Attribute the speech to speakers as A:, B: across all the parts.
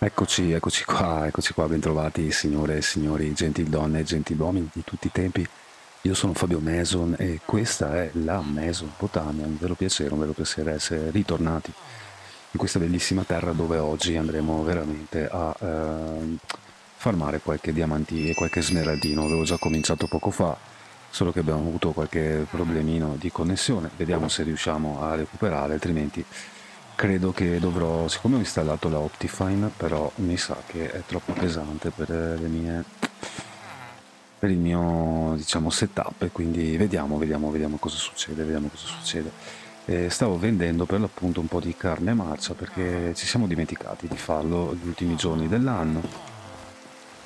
A: Eccoci, eccoci qua, eccoci qua, bentrovati signore e signori, gentildonne e gentiluomini di tutti i tempi. Io sono Fabio Mason e questa è la Mesopotamia, un vero piacere, un vero piacere essere ritornati in questa bellissima terra dove oggi andremo veramente a eh, farmare qualche diamantino e qualche smeraldino. Avevo già cominciato poco fa, solo che abbiamo avuto qualche problemino di connessione, vediamo se riusciamo a recuperare, altrimenti credo che dovrò, siccome ho installato la Optifine, però mi sa che è troppo pesante per eh, le mie per il mio diciamo setup e quindi vediamo vediamo vediamo cosa succede vediamo cosa succede eh, stavo vendendo per l'appunto un po' di carne marcia perché ci siamo dimenticati di farlo gli ultimi giorni dell'anno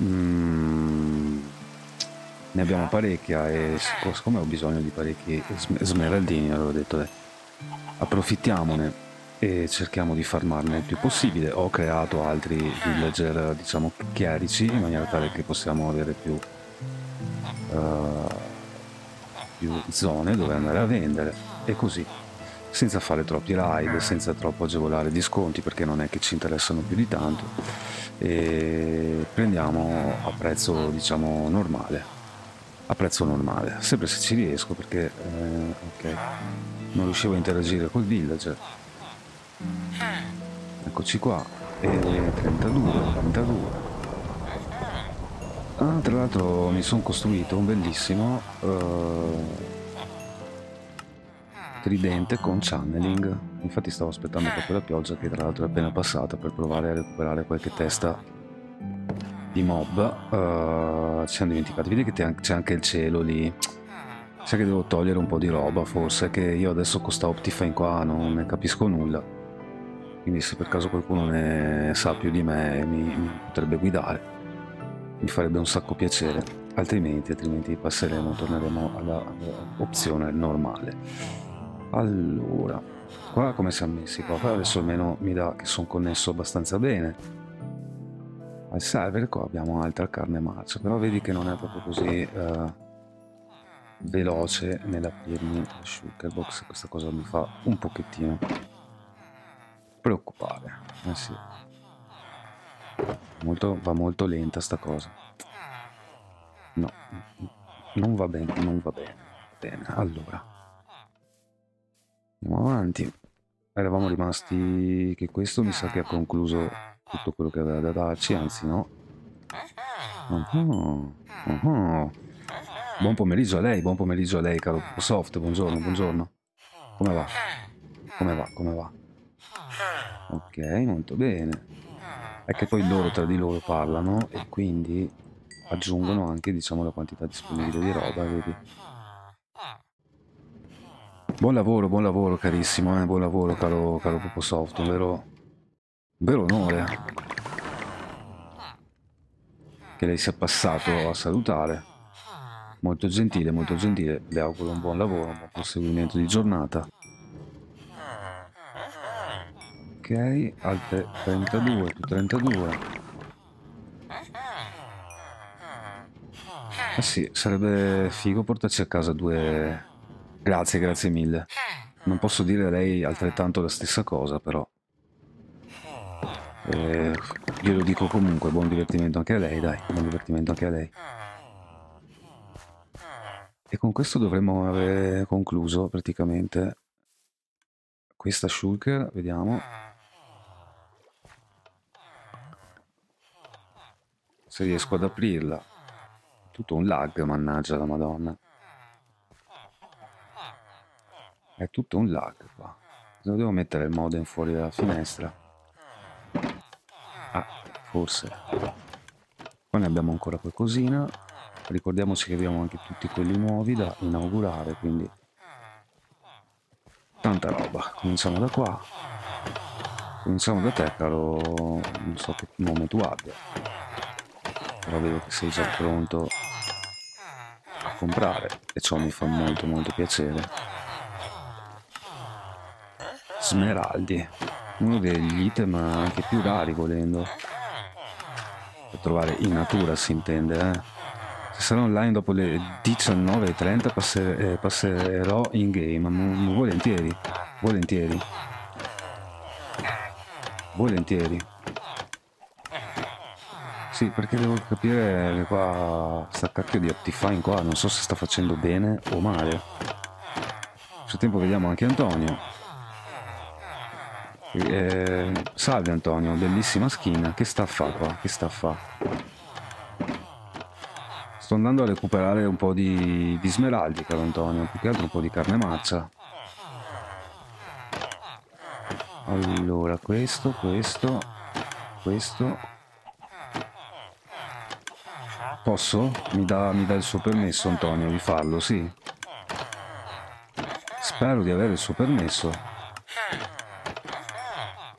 A: mm, ne abbiamo parecchia e siccome ho bisogno di parecchi smeraldini allora ho detto eh, approfittiamone e cerchiamo di farmarne il più possibile. Ho creato altri villager, diciamo, chiarici in maniera tale che possiamo avere più, uh, più zone dove andare a vendere e così senza fare troppi live, senza troppo agevolare gli sconti perché non è che ci interessano più di tanto e prendiamo a prezzo diciamo normale a prezzo normale sempre se ci riesco perché eh, okay, non riuscivo a interagire col villager Ah. Eccoci qua. E 32, 42. Ah, tra l'altro mi sono costruito un bellissimo uh, tridente con channeling. Infatti stavo aspettando proprio la pioggia che tra l'altro è appena passata per provare a recuperare qualche testa di mob. Uh, ci siamo dimenticati. Vedi che c'è anche il cielo lì. Sai che devo togliere un po' di roba forse, che io adesso con sta Optifine qua non ne capisco nulla. Quindi se per caso qualcuno ne sa più di me mi, mi potrebbe guidare, mi farebbe un sacco piacere. Altrimenti, altrimenti passeremo, torneremo all'opzione normale. Allora, qua come siamo messi? Qua, qua adesso almeno mi dà che sono connesso abbastanza bene al server qua abbiamo altra carne marcia però vedi che non è proprio così eh, veloce nell'aprirmi il sugar box questa cosa mi fa un pochettino preoccupare. Eh sì. molto, va molto lenta sta cosa. No, non va bene, non va bene. Bene, allora. Andiamo avanti. Eravamo rimasti che questo mi sa che ha concluso tutto quello che aveva da darci, anzi no. Uh -huh. Uh -huh. Buon pomeriggio a lei, buon pomeriggio a lei, caro Soft, buongiorno, buongiorno. Come va? Come va, come va? Ok, molto bene. È che poi loro tra di loro parlano e quindi aggiungono anche diciamo la quantità disponibile di roba, vedi? Buon lavoro, buon lavoro carissimo, eh? buon lavoro caro, caro Popo Soft, un vero, un vero onore che lei sia passato a salutare. Molto gentile, molto gentile, le auguro un buon lavoro, un buon proseguimento di giornata. Ok, altre 32, più 32. Ah sì, sarebbe figo portarci a casa due... Grazie, grazie mille. Non posso dire a lei altrettanto la stessa cosa, però. Eh, glielo dico comunque, buon divertimento anche a lei, dai, buon divertimento anche a lei. E con questo dovremmo aver concluso praticamente questa shulker, vediamo. se riesco ad aprirla. Tutto un lag, mannaggia la madonna. È tutto un lag qua. Lo devo mettere il modem fuori dalla finestra. Ah, forse. Poi ne abbiamo ancora qualcosina. Ricordiamoci che abbiamo anche tutti quelli nuovi da inaugurare, quindi... Tanta roba. Cominciamo da qua. Cominciamo da te, caro... Non so che nome tu abbia però vedo che sei già pronto a comprare e ciò mi fa molto molto piacere smeraldi uno degli item anche più rari volendo per trovare in natura si intende eh. se sarò online dopo le 19.30 passer eh, passerò in game volentieri volentieri volentieri sì, perché devo capire eh, qua sta cacchio di Optifine qua, non so se sta facendo bene o male. Nel frattempo vediamo anche Antonio. Eh, salve Antonio, bellissima schiena, che sta a fa qua? Che sta a fa? Sto andando a recuperare un po' di, di smeraldi per Antonio, più che altro un po' di carne mazza. Allora, questo, questo, questo Posso? Mi dà, mi dà il suo permesso Antonio di farlo, sì. Spero di avere il suo permesso.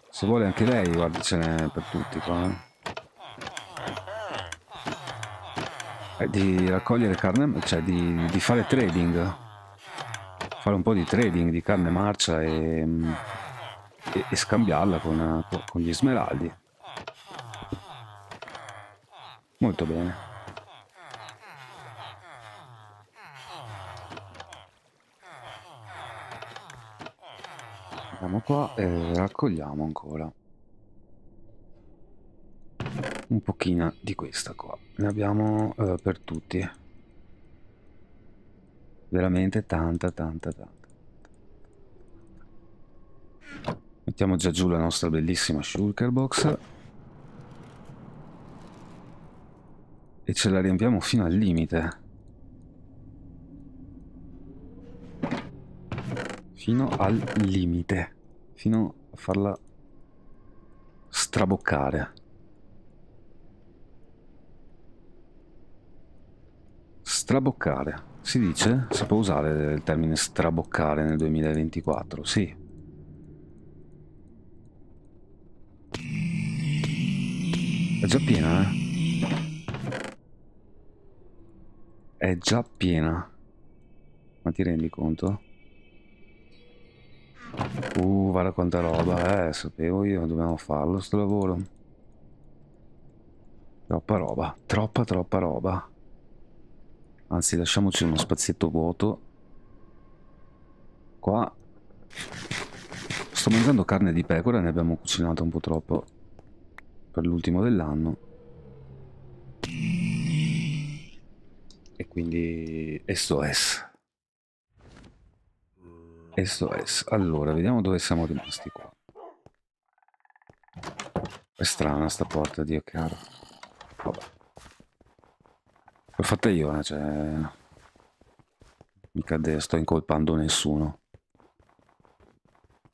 A: Se vuole anche lei, guarda, ce n'è per tutti qua. Eh. eh? di raccogliere carne, cioè di, di, fare trading, fare un po' di trading di carne marcia e, e, e scambiarla con, con gli smeraldi. Molto bene. Andiamo qua e raccogliamo ancora un pochino di questa qua. Ne abbiamo eh, per tutti. Veramente tanta, tanta, tanta. Mettiamo già giù la nostra bellissima shulker box. E ce la riempiamo fino al limite. fino al limite, fino a farla straboccare. Straboccare, si dice? Si può usare il termine straboccare nel 2024, sì. È già piena, eh? È già piena. Ma ti rendi conto? Uh, guarda quanta roba, eh, sapevo io, dobbiamo farlo sto lavoro. Troppa roba, troppa troppa roba. Anzi, lasciamoci uno spazietto vuoto. Qua. Sto mangiando carne di pecora, ne abbiamo cucinato un po' troppo per l'ultimo dell'anno. E quindi SOS. SOS. Allora, vediamo dove siamo rimasti qua. È strana sta porta, Dio caro. Vabbè. L'ho fatta io, eh, cioè... Mica de sto incolpando nessuno.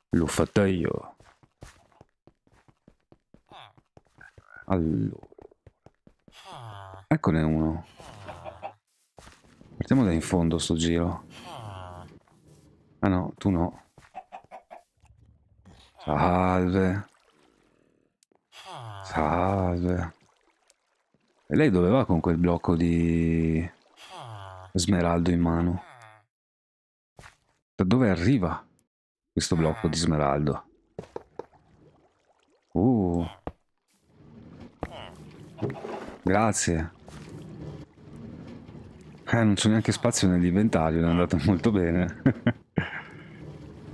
A: L'ho fatta io. Allora. Eccone uno. Partiamo da in fondo sto giro. Ah no, tu no. Salve. Salve. E lei dove va con quel blocco di smeraldo in mano? Da dove arriva questo blocco di smeraldo? Uh. Grazie. Eh, non c'è neanche spazio nell'inventario, è andato molto bene.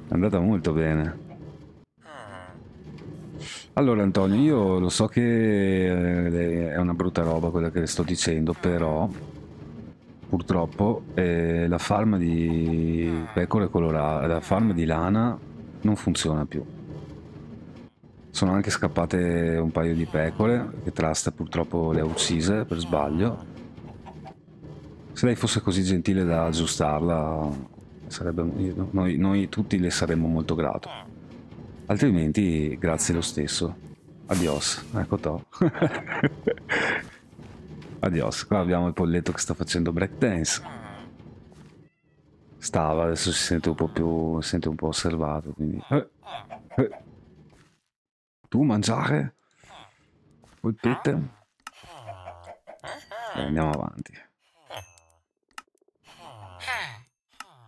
A: È andata molto bene. Allora Antonio, io lo so che eh, è una brutta roba quella che le sto dicendo, però purtroppo eh, la farm di pecore colorata, la farm di lana non funziona più. Sono anche scappate un paio di pecore che Trust purtroppo le ha uccise per sbaglio. Se lei fosse così gentile da aggiustarla Sarebbe, noi, noi tutti le saremmo molto grato. Altrimenti, grazie lo stesso. Adios. Ecco to. Adios. Qua abbiamo il polletto che sta facendo break dance Stava, adesso si sente un po' più... si sente un po' osservato, quindi... Eh, eh. Tu mangiare? Polpette? Eh, andiamo avanti.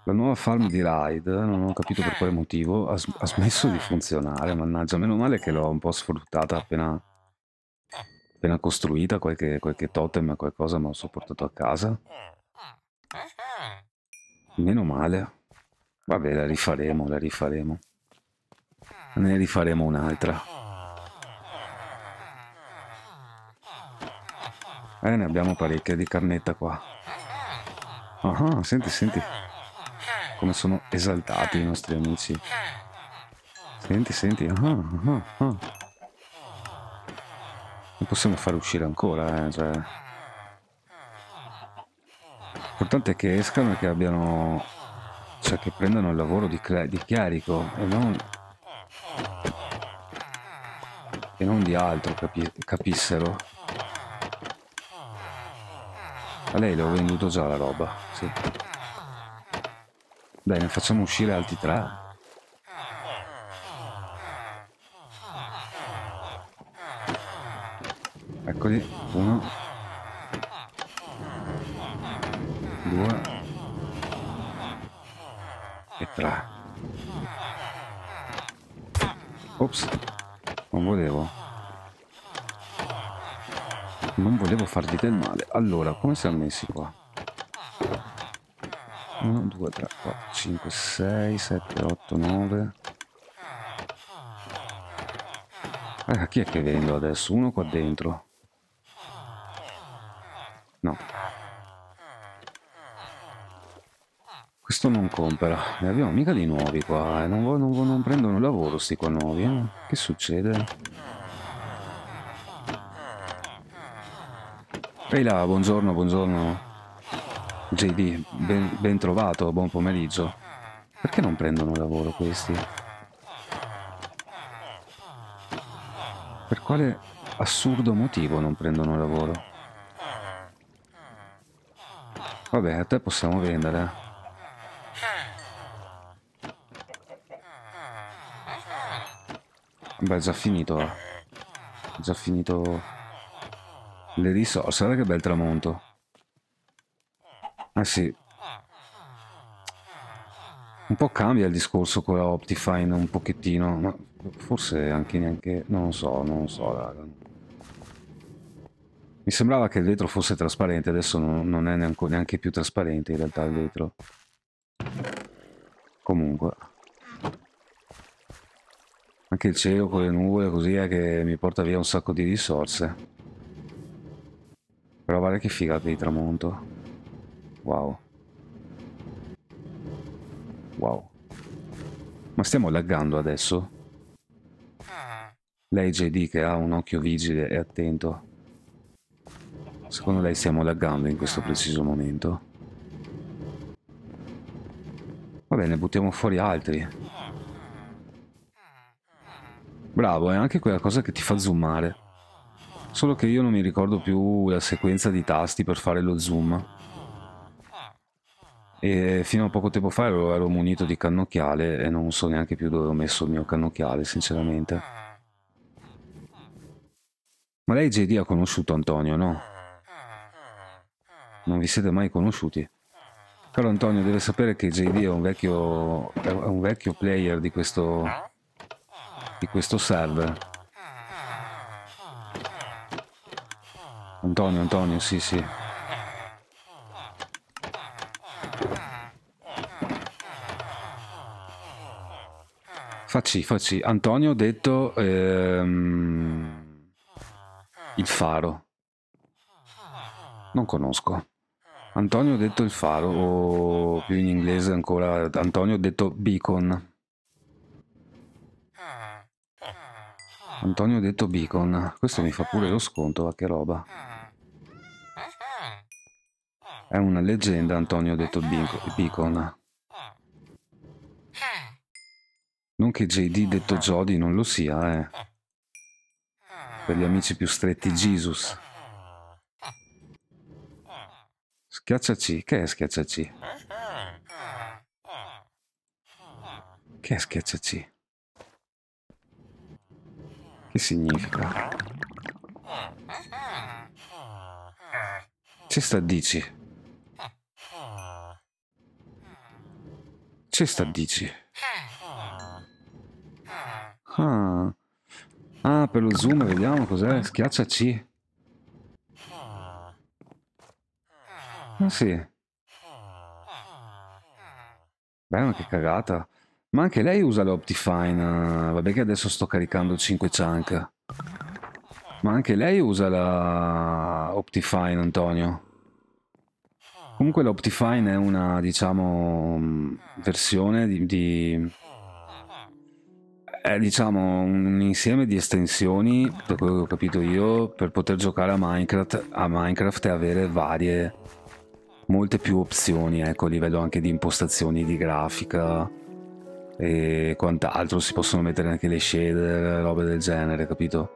A: La nuova farm di Ride, non ho capito per quale motivo, ha, ha smesso di funzionare, mannaggia, meno male che l'ho un po' sfruttata appena, appena costruita, qualche, qualche totem, qualcosa me lo so portato a casa. Meno male. Vabbè, la rifaremo, la rifaremo. Ne rifaremo un'altra. Eh, ne abbiamo parecchie di carnetta qua. Ah, ah senti, senti come sono esaltati i nostri amici. Senti, senti. Ah, ah, ah. Non possiamo far uscire ancora, eh, cioè. L'importante è che escano e che abbiano... Cioè, che prendano il lavoro di, di chiarico e non... E non di altro, capi capissero. A lei le ho venduto già la roba, sì. Dai, facciamo uscire altri tre. Eccoli, uno. Due. E tre. Ops, non volevo. Non volevo fargli del male. Allora, come siamo messi qua? 1, 2, 3, 4, 5, 6, 7, 8, 9 Raga, chi è che vendo adesso? Uno qua dentro No Questo non compra Ne abbiamo mica di nuovi qua eh. non, non, non prendono lavoro sti qua nuovi eh. Che succede? Ehi là, buongiorno, buongiorno JD, ben, ben, trovato, buon pomeriggio. Perché non prendono lavoro questi? Per quale assurdo motivo non prendono lavoro? Vabbè, a te possiamo vendere. Beh, è già finito. È già finito le risorse. Guarda che bel tramonto. Eh sì. Un po' cambia il discorso con la Optifine un pochettino, ma forse anche neanche... non lo so, non lo so, raga. Mi sembrava che il vetro fosse trasparente, adesso non, non è neanche, neanche più trasparente in realtà il vetro. Comunque. Anche il cielo con le nuvole così è che mi porta via un sacco di risorse. Però vale che figata di tramonto. Wow. Wow. Ma stiamo laggando adesso? Lei JD che ha un occhio vigile e attento. Secondo lei stiamo laggando in questo preciso momento? Va bene, buttiamo fuori altri. Bravo, è anche quella cosa che ti fa zoomare. Solo che io non mi ricordo più la sequenza di tasti per fare lo zoom. E fino a poco tempo fa ero, ero munito di cannocchiale e non so neanche più dove ho messo il mio cannocchiale, sinceramente. Ma lei JD ha conosciuto Antonio, no? Non vi siete mai conosciuti? Caro Antonio, deve sapere che JD è un vecchio, è un vecchio player di questo, di questo server. Antonio, Antonio, sì, sì. Facci, facci. Antonio ha detto ehm, il faro. Non conosco. Antonio ha detto il faro, o più in inglese ancora, Antonio ha detto beacon. Antonio ha detto beacon. Questo mi fa pure lo sconto, ma che roba. È una leggenda, Antonio ha detto beacon. Non che JD detto Jody non lo sia, eh. Per gli amici più stretti, Jesus. Schiacciaci. Che è schiacciaci? Che è schiacciaci? Che significa? C'è sta dici? C'è sta dici? Ah. ah, per lo zoom, vediamo cos'è. Schiaccia C. Ah sì. Beh, ma che cagata. Ma anche lei usa l'Optifine. Vabbè che adesso sto caricando 5 chunk. Ma anche lei usa la Optifine, Antonio. Comunque l'Optifine è una, diciamo, mm, versione di, di è diciamo un insieme di estensioni, per quello che ho capito io, per poter giocare a Minecraft, a Minecraft e avere varie, molte più opzioni, ecco, a livello anche di impostazioni di grafica e quant'altro, si possono mettere anche le shader, robe del genere, capito?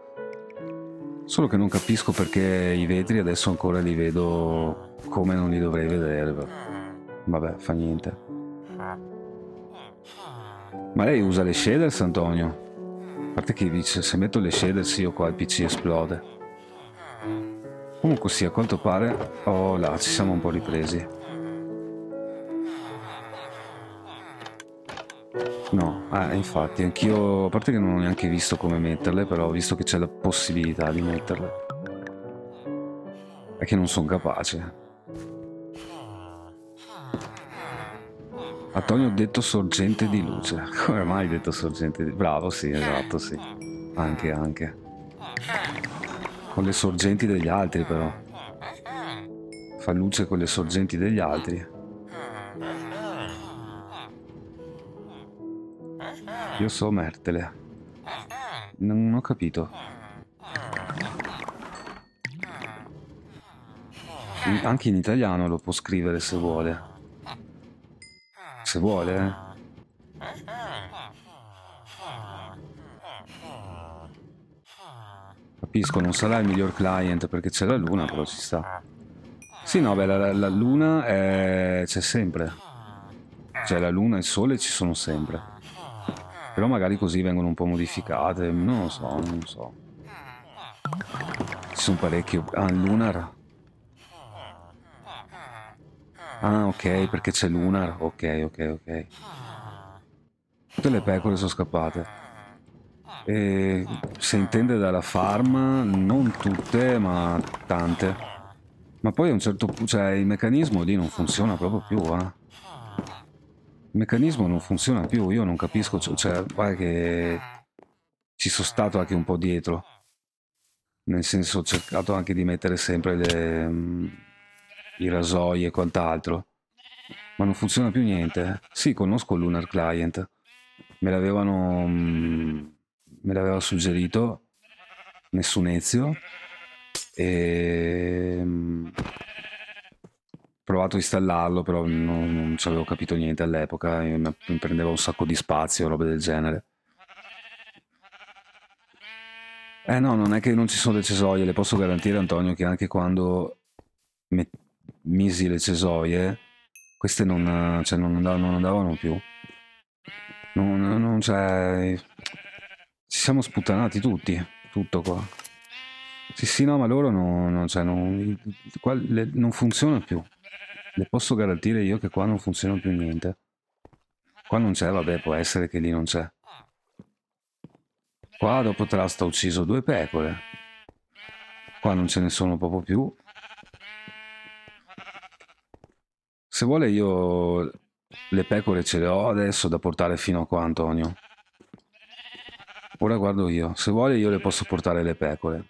A: Solo che non capisco perché i vetri adesso ancora li vedo come non li dovrei vedere. Vabbè, fa niente. Ma lei usa le shaders, Antonio? A parte che dice, se metto le shaders io qua il PC esplode. Comunque sì, a quanto pare... Oh là, ci siamo un po' ripresi. No, ah, infatti, anch'io... A parte che non ho neanche visto come metterle, però ho visto che c'è la possibilità di metterle. È che non sono capace. Antonio detto sorgente di luce. Come mai detto sorgente di luce? Bravo, sì, esatto, sì. Anche, anche. Con le sorgenti degli altri, però. Fa luce con le sorgenti degli altri. Io so Mertele. Non ho capito. Anche in italiano lo può scrivere se vuole. Se vuole, eh. Capisco, non sarà il miglior client perché c'è la luna, però ci sta. Sì, no, beh, la, la, la luna è... c'è sempre. Cioè, la luna e il sole ci sono sempre. Però magari così vengono un po' modificate, non lo so, non lo so. Ci sono parecchie... Ah, lunar. Ah, ok, perché c'è Lunar. Ok, ok, ok. Tutte le pecore sono scappate. E se intende dalla farm, non tutte, ma tante. Ma poi a un certo punto, cioè il meccanismo lì non funziona proprio più, eh. Il meccanismo non funziona più, io non capisco, cioè, guarda che ci sono stato anche un po' dietro. Nel senso, ho cercato anche di mettere sempre le mhmm, i rasoi e quant'altro. Ma non funziona più niente. Eh. Sì, conosco il Lunar Client. Me l'avevano... Mm, me l'aveva suggerito nessunezio e mm, provato a installarlo però non, non ci avevo capito niente all'epoca mi prendeva un sacco di spazio robe del genere eh no non è che non ci sono le cesoie le posso garantire Antonio che anche quando met- misi le cesoie, queste non, cioè, non, andavano, non andavano, più. Non, non cioè, ci siamo sputtanati tutti, tutto qua. Sì, sì, no, ma loro cioè, non, cioè, le, non funziona più. Le posso garantire io che qua non funziona più niente. Qua non c'è, vabbè, può essere che lì non c'è. Qua dopo Trust ha ucciso due pecore. Qua non ce ne sono proprio più. Se vuole io le pecore ce le ho adesso da portare fino a qua Antonio. Ora guardo io. Se vuole io le posso portare le pecore.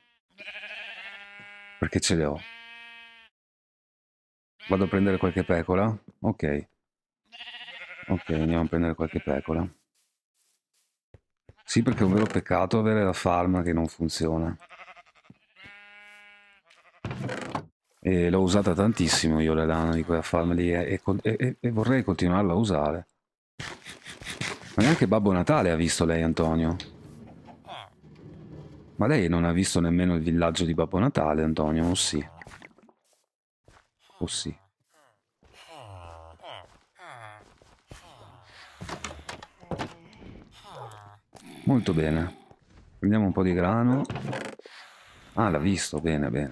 A: Perché ce le ho. Vado a prendere qualche pecora? Ok. Ok, andiamo a prendere qualche pecora. Sì, perché è un vero peccato avere la farm che non funziona. E l'ho usata tantissimo io la lana di quella farm lì e, e, e vorrei continuarla a usare. Ma neanche Babbo Natale ha visto lei, Antonio. Ma lei non ha visto nemmeno il villaggio di Babbo Natale, Antonio, o oh sì? O oh sì? Molto bene. Prendiamo un po' di grano. Ah, l'ha visto, bene, bene.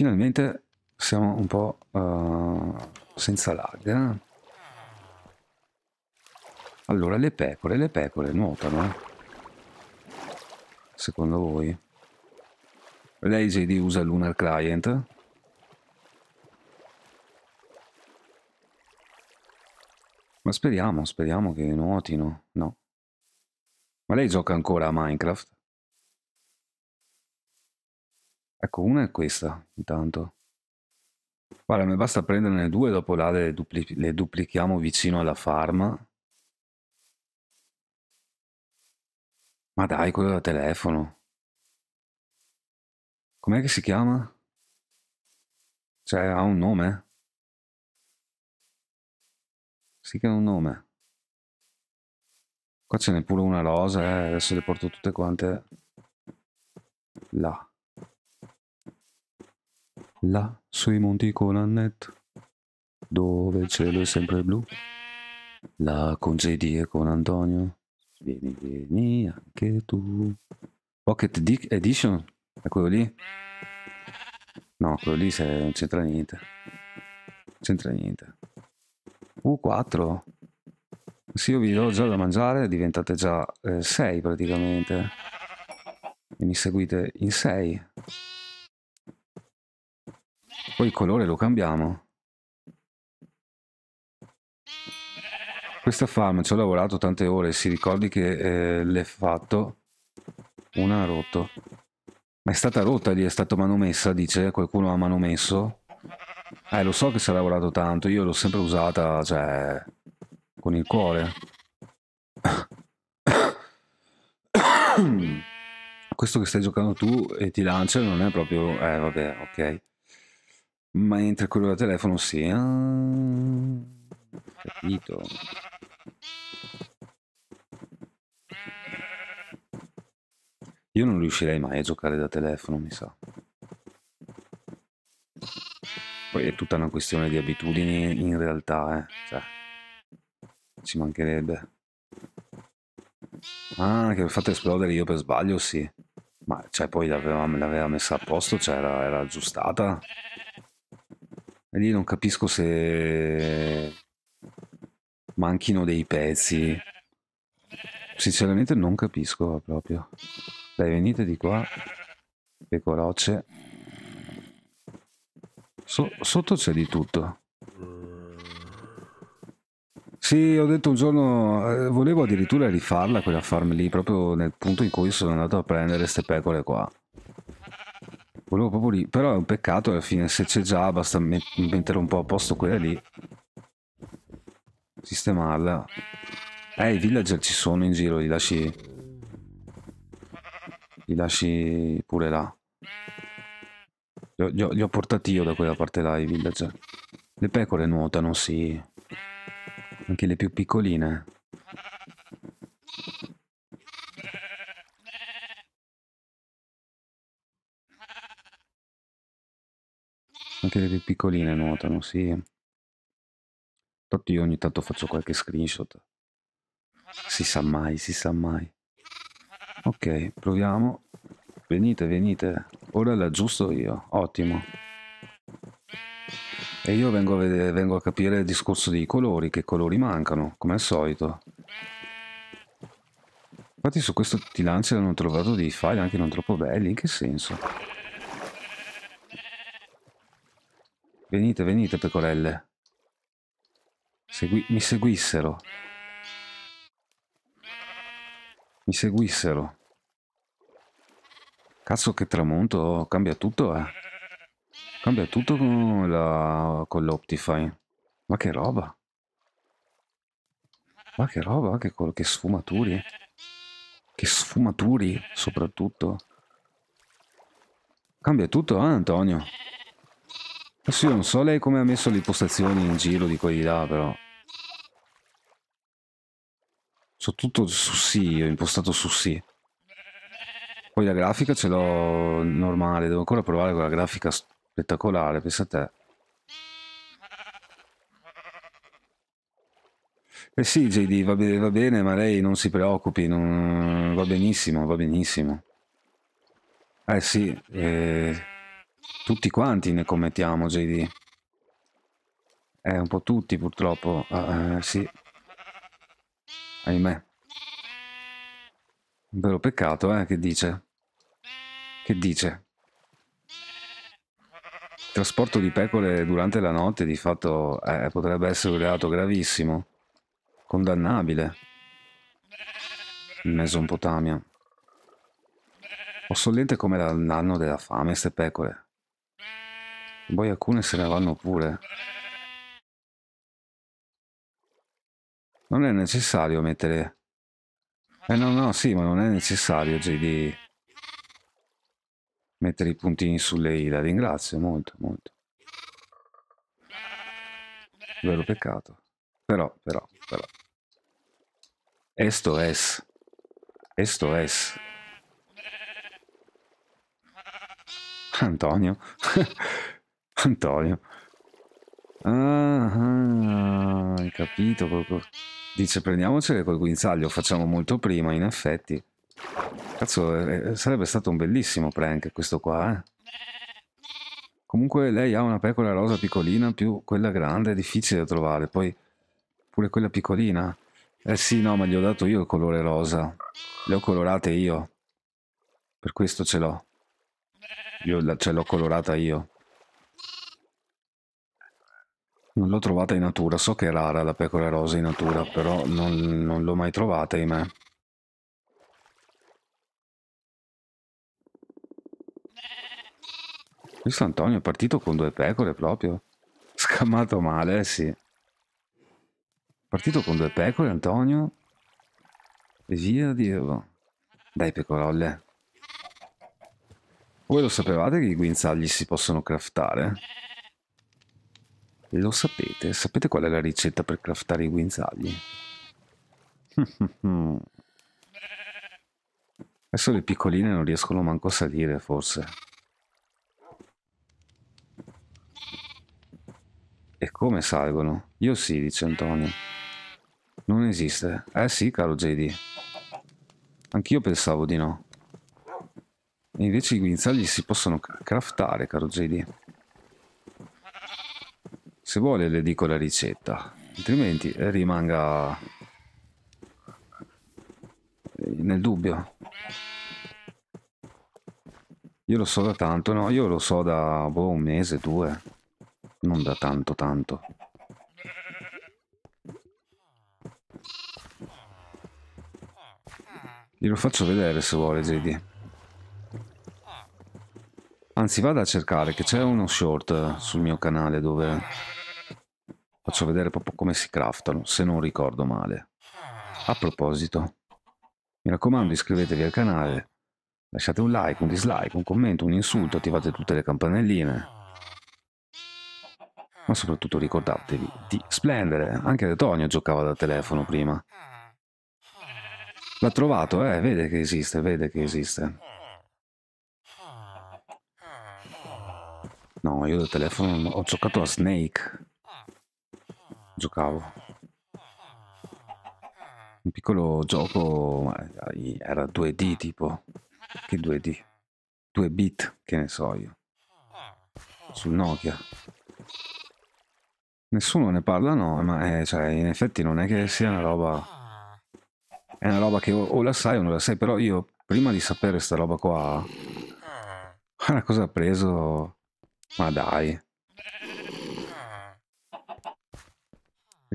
A: finalmente siamo un po' uh, senza lag. Eh. Allora, le pecore, le pecore nuotano? Eh. Secondo voi? Lei JD usa Lunar Client? Ma speriamo, speriamo che nuotino, no? Ma lei gioca ancora a Minecraft? Ecco, una è questa, intanto. Guarda, mi basta prenderne due, dopo là le, dupli- le duplichiamo vicino alla farma. Ma dai, quello
B: da telefono. Com'è che si chiama?
A: Cioè, ha un nome? Sì che ha un nome. Qua ce n'è pure una rosa, eh. adesso le porto tutte quante là là sui monti con Annette, dove il cielo è sempre blu. La congedie con Antonio. Vieni, vieni anche tu. Pocket Dick Edition? È quello lì? No, quello lì se non c'entra niente. Non c'entra niente. U4. Sì, io vi do già da mangiare, diventate già 6 eh, praticamente. E mi seguite in 6. Poi il colore lo cambiamo. Questa farm ci ho lavorato tante ore, si ricordi che eh, l'è fatto una rotto. Ma è stata rotta lì, è stata manomessa, dice, qualcuno ha manomesso. Eh, lo so che si è lavorato tanto, io l'ho sempre usata, cioè, con il cuore. Questo che stai giocando tu e ti lancia non è proprio... Eh, vabbè, ok. Mentre quello da telefono sì. Ah, capito. Io non riuscirei mai a giocare da telefono, mi sa. Poi è tutta una questione di abitudini in realtà, eh. Cioè, ci mancherebbe. Ah, che l'ho fatto esplodere io per sbaglio, sì. Ma cioè, poi l'aveva, l'aveva messa a posto, cioè era, era aggiustata. E lì non capisco se manchino dei pezzi. Sinceramente non capisco proprio. Dai, venite di qua. Pecorocce. So sotto c'è di tutto. Sì, ho detto un giorno, eh, volevo addirittura rifarla quella farm lì, proprio nel punto in cui sono andato a prendere queste pecore qua. Volevo proprio lì, però è un peccato alla fine, se c'è già basta mettere un po' a posto quella lì. Sistemarla. Eh, i villager ci sono in giro, li lasci... Li lasci pure là. Li ho, li ho, portati io da quella parte là, i villager. Le pecore nuotano, sì. Anche le più piccoline. Anche le più piccoline nuotano, sì. Infatti io ogni tanto faccio qualche screenshot. Si sa mai, si sa mai. Ok, proviamo. Venite, venite. Ora l'aggiusto io. Ottimo. E io vengo a, vedere, vengo a capire il discorso dei colori, che colori mancano, come al solito. Infatti su questo ti lancio hanno trovato dei file anche non troppo belli, in che senso? Venite, venite, pecorelle. Segui mi seguissero. Mi seguissero. Cazzo che tramonto, cambia tutto, eh. Cambia tutto con l'Optify. Ma che roba. Ma che roba, che, che sfumaturi. Che sfumature, soprattutto. Cambia tutto, eh, Antonio? Sì, non so lei come ha messo le impostazioni in giro di quelli là, però. So tutto su sì, ho impostato su sì. Poi la grafica ce l'ho normale, devo ancora provare quella grafica spettacolare, pensa a te. Eh sì, JD, va, be va bene, ma lei non si preoccupi, non... va benissimo, va benissimo. Eh sì, eh... Tutti quanti ne commettiamo JD. Eh, un po' tutti purtroppo. Ah, eh, sì. Ahimè. Un vero peccato, eh, che dice. Che dice? il Trasporto di pecore durante la notte di fatto eh, potrebbe essere un reato gravissimo, condannabile in Mesopotamia. O solente come l'anno della fame, queste pecore. Poi alcune se ne vanno pure. Non è necessario mettere... Eh no, no, sì, ma non è necessario, JD, mettere i puntini sulle i. La ringrazio molto, molto. Vero peccato. Però, però, però. Esto es. Esto es. Antonio. Antonio. Ah, ah hai capito. Dice prendiamocele col guinzaglio, facciamo molto prima, in effetti. Cazzo, eh, eh, sarebbe stato un bellissimo prank questo qua, eh? Comunque lei ha una pecora rosa piccolina più quella grande, è difficile da trovare. Poi pure quella piccolina. Eh sì, no, ma gli ho dato io il colore rosa. Le ho colorate io. Per questo ce l'ho. Io ce l'ho colorata io. Non l'ho trovata in natura, so che è rara la pecora rosa in natura, però non, non l'ho mai trovata in me. Visto Antonio è partito con due pecore proprio. Scammato male, eh sì. Partito con due pecore Antonio. E via dirlo. Dai pecorolle. Voi lo sapevate che i guinzagli si possono craftare? Lo sapete? Sapete qual è la ricetta per craftare i guinzagli? Adesso le piccoline non riescono manco a salire, forse. E come salgono? Io sì, dice Antonio. Non esiste. Eh sì, caro JD. Anch'io pensavo di no. E invece i guinzagli si possono craftare, caro JD se vuole le dico la ricetta altrimenti eh, rimanga nel dubbio io lo so da tanto no io lo so da boh, un mese due non da tanto tanto glielo faccio vedere se vuole JD anzi vada a cercare che c'è uno short sul mio canale dove faccio vedere proprio come si craftano, se non ricordo male. A proposito, mi raccomando iscrivetevi al canale, lasciate un like, un dislike, un commento, un insulto, attivate tutte le campanelline. Ma soprattutto ricordatevi di splendere, anche Antonio giocava da telefono prima. L'ha trovato, eh, vede che esiste, vede che esiste. No, io da telefono ho giocato a Snake giocavo. Un piccolo gioco, era 2D tipo, che 2D? 2 bit, che ne so io, sul Nokia. Nessuno ne parla, no, ma è, eh, cioè, in effetti non è che sia una roba... È una roba che o, o la sai o non la sai, però io prima di sapere sta roba qua... Una cosa ha preso... Ma dai.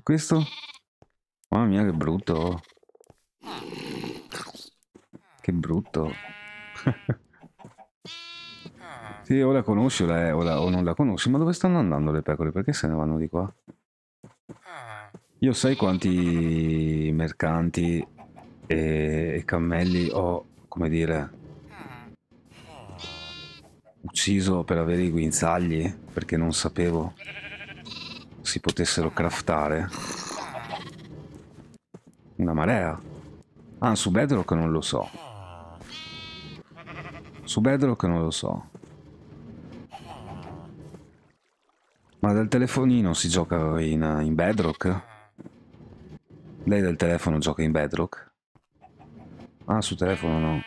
A: questo? Mamma mia, che brutto. Che brutto. sì, o la conosci o, la, o, la, o non la conosci, ma dove stanno andando le pecore? Perché se ne vanno di qua? Io sai quanti mercanti e, cammelli ho, come dire, ucciso per avere i guinzagli, perché non sapevo si potessero craftare una marea. Ah, su Bedrock non lo so. Su Bedrock non lo so. Ma dal telefonino si gioca in, in Bedrock? Lei dal telefono gioca in Bedrock? Ah, su telefono no.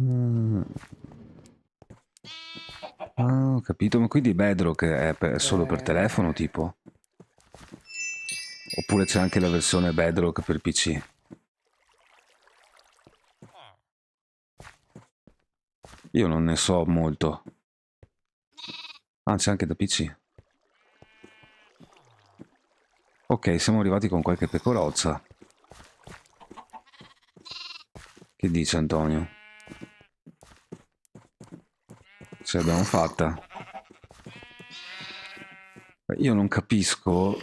A: Mm. Ah, ho capito, ma quindi Bedrock è per- solo per eh. telefono, tipo? Oppure c'è anche la versione Bedrock per PC? Io non ne so molto. Ah, c'è anche da PC. Ok, siamo arrivati con qualche pecorozza. Che dice Antonio? ce l'abbiamo fatta. Io non capisco...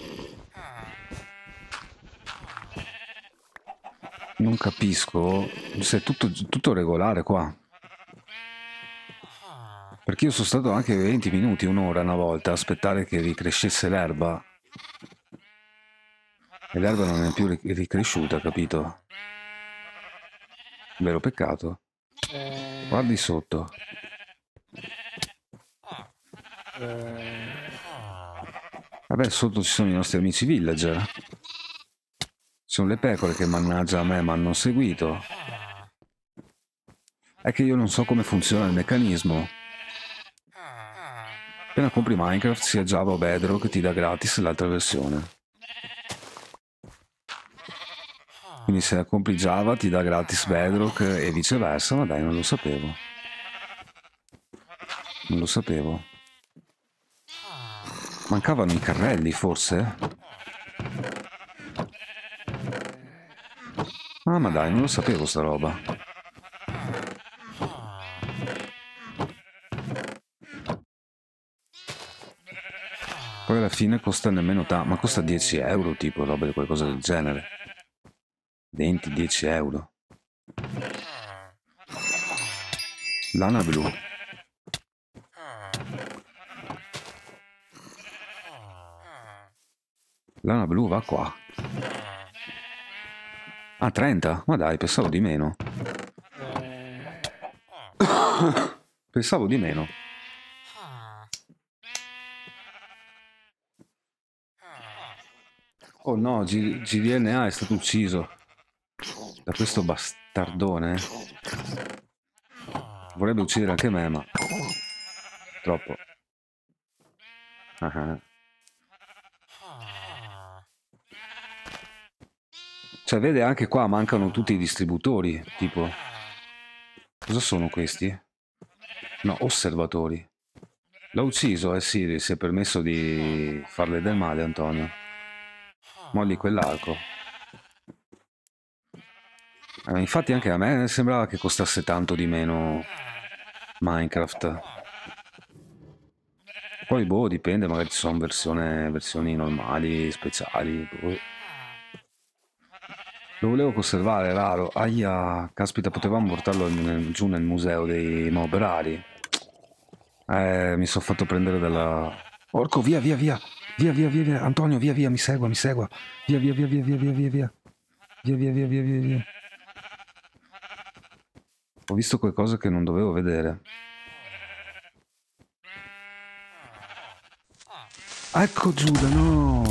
A: Non capisco se è tutto, tutto regolare qua. Perché io sono stato anche 20 minuti, un'ora una volta, a aspettare che ricrescesse l'erba. E l'erba non è più ricresciuta, capito? Vero peccato. Guardi sotto. Eh, vabbè, sotto ci sono i nostri amici villager. Ci Sono le pecore che mannaggia a me mi hanno seguito. È che io non so come funziona il meccanismo. Appena compri Minecraft sia Java o Bedrock ti dà gratis l'altra versione. Quindi se compri Java ti dà gratis Bedrock e viceversa, ma dai, non lo sapevo. Non lo sapevo. Mancavano i carrelli, forse? Ah, ma dai, non lo sapevo sta roba. Poi alla fine costa nemmeno tanto, ma costa 10 euro, tipo, roba di qualcosa del genere. 20-10 euro. Lana blu. Lana blu va qua. Ah, 30? Ma dai, pensavo di meno. pensavo di meno. Oh no, G GDNA è stato ucciso da questo bastardone. Vorrebbe uccidere anche me, ma... Troppo. Ah uh ah. -huh. Cioè, vede, anche qua mancano tutti i distributori, tipo... Cosa sono questi? No, osservatori. L'ha ucciso, eh sì, si è permesso di farle del male, Antonio. Molli quell'arco. Eh, infatti anche a me sembrava che costasse tanto di meno Minecraft. Poi boh, dipende, magari ci sono versione, versioni normali, speciali. Boh. Lo volevo conservare, raro. Aia, caspita, potevamo portarlo nel, giù nel museo dei mobrari. Eh, mi sono fatto prendere dalla... Orco, via, via, via! Via, via, via, via! Antonio, via, via, mi segua, mi segua! Via, via, via, via, via, via, via, via! Via, via, via, via, via, via! Ho visto qualcosa che non dovevo vedere. Ecco Giuda, no!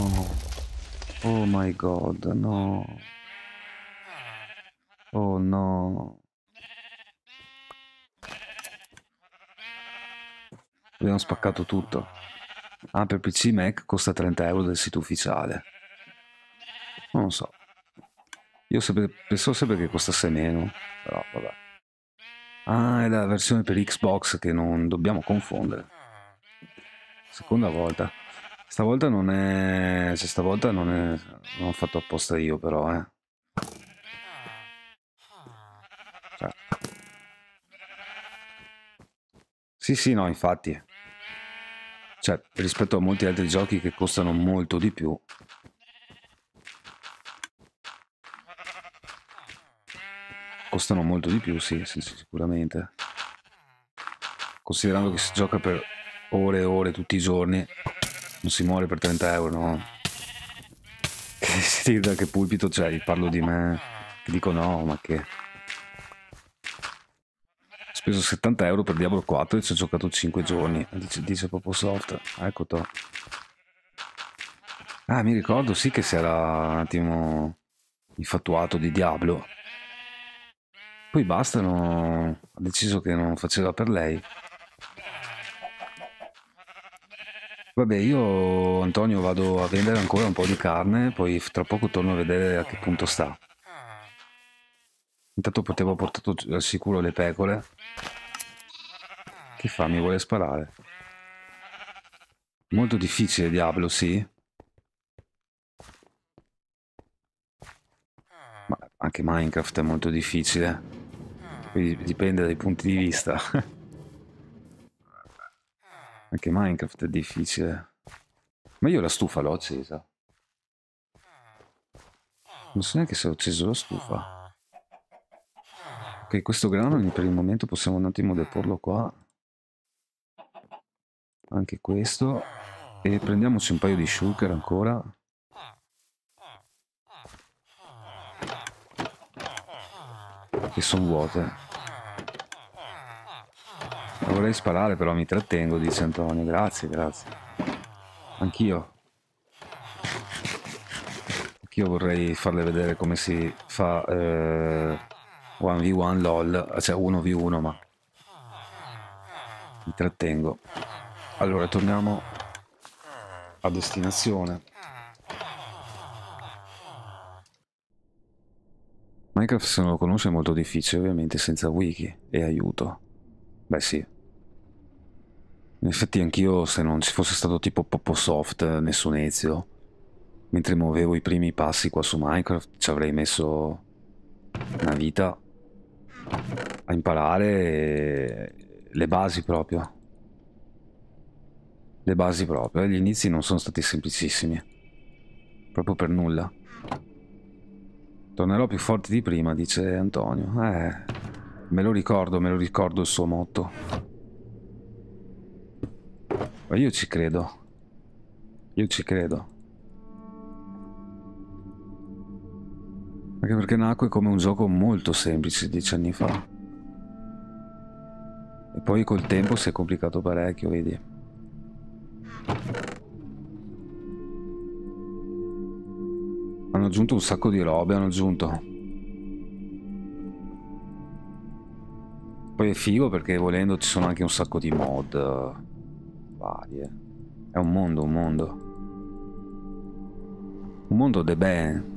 A: Oh my god, no! Oh no. Abbiamo spaccato tutto. Ah, per PC Mac costa 30 euro del sito ufficiale. Non lo so. Io sempre, pensavo sempre che costasse meno, però vabbè. Ah, è la versione per Xbox che non dobbiamo confondere. Seconda volta. Stavolta non è... Cioè, stavolta non è... Non ho fatto apposta io però, eh. Sì, sì, no, infatti. Cioè, rispetto a molti altri giochi che costano molto di più. Costano molto di più, sì, sì, sì sicuramente. Considerando che si gioca per ore e ore tutti i giorni, non si muore per 30 euro, no? Che si da che pulpito c'è? Parlo di me, che dico no, ma che speso 70 euro per Diablo 4 e ci ho giocato 5 giorni dice, dice proprio soft ecco to ah mi ricordo sì che si era un attimo infatuato di Diablo poi basta non... ha deciso che non faceva per lei Vabbè, io Antonio vado a vendere ancora un po' di carne, poi tra poco torno a vedere a che punto sta. Intanto potevo portare al sicuro le pecore. Che fa? Mi vuole sparare. Molto difficile, Diablo, sì. Ma anche Minecraft è molto difficile. Quindi dipende dai punti di vista. anche Minecraft è difficile. Ma io la stufa l'ho accesa. Non so neanche se ho acceso la stufa. Ok, questo grano per il momento possiamo un attimo deporlo qua. Anche questo. E prendiamoci un paio di shulker ancora. Che sono vuote. Non vorrei sparare però mi trattengo, dice Antonio. Grazie, grazie. Anch'io. Anch'io vorrei farle vedere come si fa... Eh 1v1 lol, cioè 1v1 ma mi trattengo. Allora torniamo a destinazione. Minecraft se non lo conosce è molto difficile ovviamente senza wiki e aiuto. Beh sì. In effetti anch'io se non ci fosse stato tipo Poposoft nessun Ezio mentre muovevo i primi passi qua su Minecraft ci avrei messo una vita a imparare le basi proprio. Le basi proprio. Gli inizi non sono stati semplicissimi. Proprio per nulla. Tornerò più forte di prima, dice Antonio. Eh, me lo ricordo, me lo ricordo il suo motto. Ma io ci credo. Io ci credo. Anche perché nacque come un gioco molto semplice dieci anni fa. E poi col tempo si è complicato parecchio, vedi. Hanno aggiunto un sacco di robe, hanno aggiunto. Poi è figo perché volendo ci sono anche un sacco di mod eh, varie. È un mondo, un mondo. Un mondo de bene.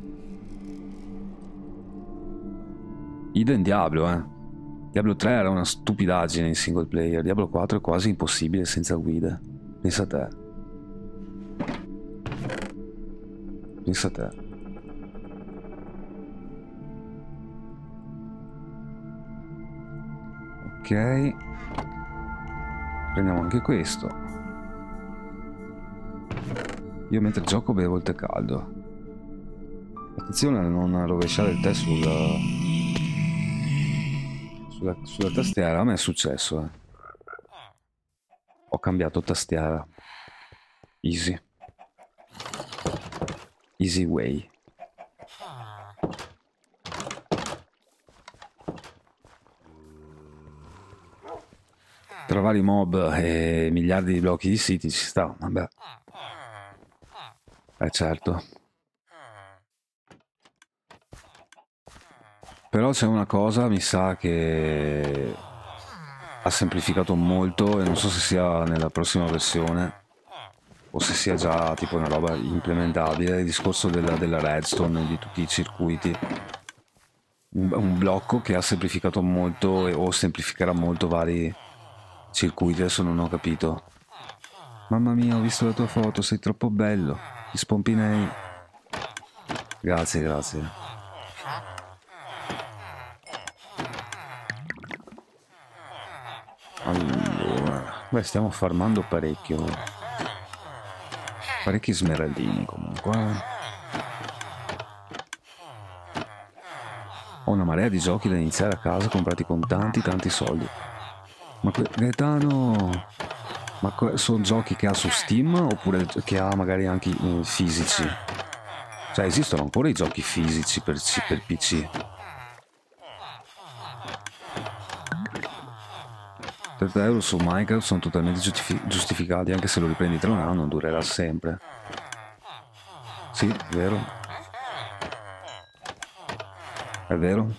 A: Idem in Diablo, eh. Diablo 3 era una stupidaggine in single player, Diablo 4 è quasi impossibile senza guida. Pensa a te. Pensa a te. Ok. Prendiamo anche questo. Io mentre gioco bevo il tè caldo. Attenzione a non rovesciare il tè sulla sulla, sulla tastiera a me è successo. Eh. Ho cambiato tastiera. Easy. Easy way. Tra vari mob e miliardi di blocchi di siti ci sta, vabbè. Eh certo. Però c'è una cosa, mi sa che ha semplificato molto e non so se sia nella prossima versione o se sia già tipo una roba implementabile il discorso della, della redstone di tutti i circuiti un, un blocco che ha semplificato molto e, o semplificherà molto vari circuiti adesso non ho capito mamma mia ho visto la tua foto sei troppo bello gli spompinei grazie grazie Allora, beh, stiamo farmando parecchio. Parecchi smeraldini comunque. Ho una marea di giochi da iniziare a casa comprati con tanti tanti soldi. Ma Gaetano... Ma sono giochi che ha su Steam oppure che ha magari anche eh, fisici? Cioè esistono ancora i giochi fisici per, per PC? 30 euro su Minecraft sono totalmente giustific giustificati anche se lo riprendi tra un anno non durerà sempre sì, è vero è vero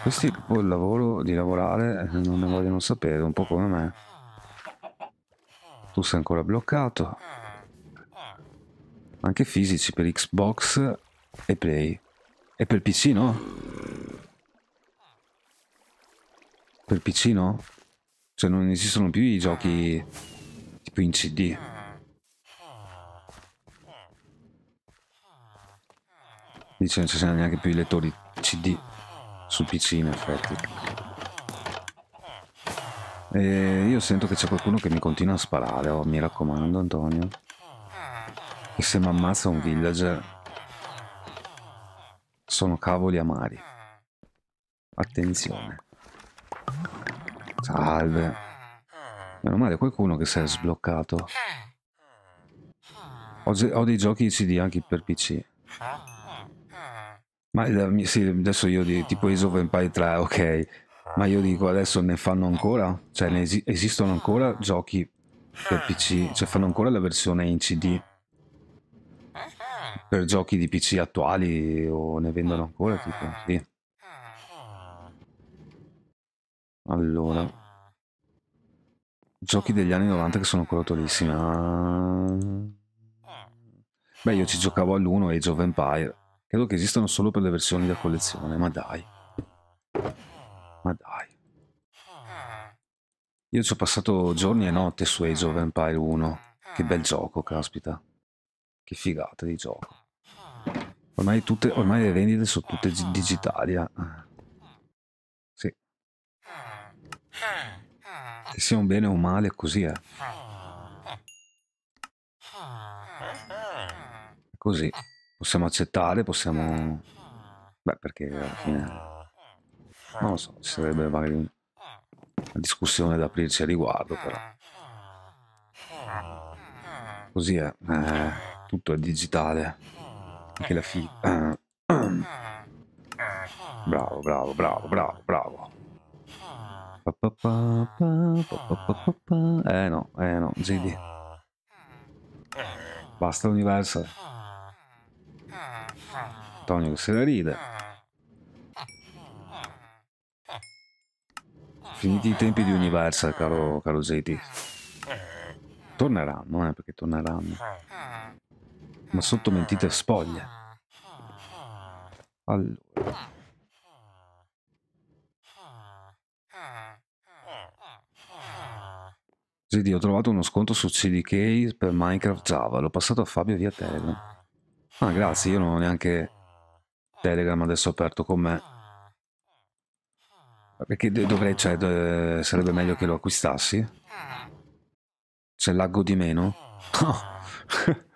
A: questi poi il lavoro di lavorare eh, non ne vogliono sapere un po' come me tu sei ancora bloccato anche fisici per Xbox e Play e per PC no? Per PC no? Cioè non esistono più i giochi tipo in CD. Dice non ci sono neanche più i lettori CD sul PC in effetti. E io sento che c'è qualcuno che mi continua a sparare, oh, mi raccomando Antonio. E se mi ammazza un villager sono cavoli amari. Attenzione. Salve. Meno male qualcuno che si è sbloccato. Ho, ho dei giochi CD anche per PC. Ma eh, sì, adesso io dico tipo Ace of Empire 3, ok. Ma io dico adesso ne fanno ancora? Cioè ne es esistono ancora giochi per PC? Cioè fanno ancora la versione in CD? Per giochi di PC attuali o ne vendono ancora? Tipo, sì. Allora, ah. giochi degli anni 90 che sono coloratolissimi. Ah. Eh. Beh, io ci giocavo all'uno Age of Empire. Credo che esistano solo per le versioni da collezione, ma dai. Ma dai. Io ci ho passato giorni e notte su Age of Empire 1. Che bel gioco, caspita. Che figata di gioco. Ormai, tutte, ormai le vendite sono tutte digitali. Eh. Che ah. sia un bene o un male, così eh. è. Così. Possiamo accettare, possiamo... Beh, perché alla fine... Non lo so, ci sarebbe magari una discussione da aprirci a riguardo, però. Così è. Eh, eh, tutto è digitale. Anche la figlia. Bravo, bravo, bravo, bravo, bravo. Eh no, eh no, Ziggy. Basta Universal. Antonio che se la ride. Finiti i tempi di Universal, caro, caro Zeti. Torneranno, eh, perché torneranno. Ma sotto mentite spoglie. Allora. Zidi, ho trovato uno sconto su CDK per Minecraft Java, l'ho passato a Fabio via Telegram. Ah, grazie, io non ho neanche Telegram adesso aperto con me. Perché dovrei, cioè, sarebbe meglio che lo acquistassi. C'è laggo di meno?
C: No.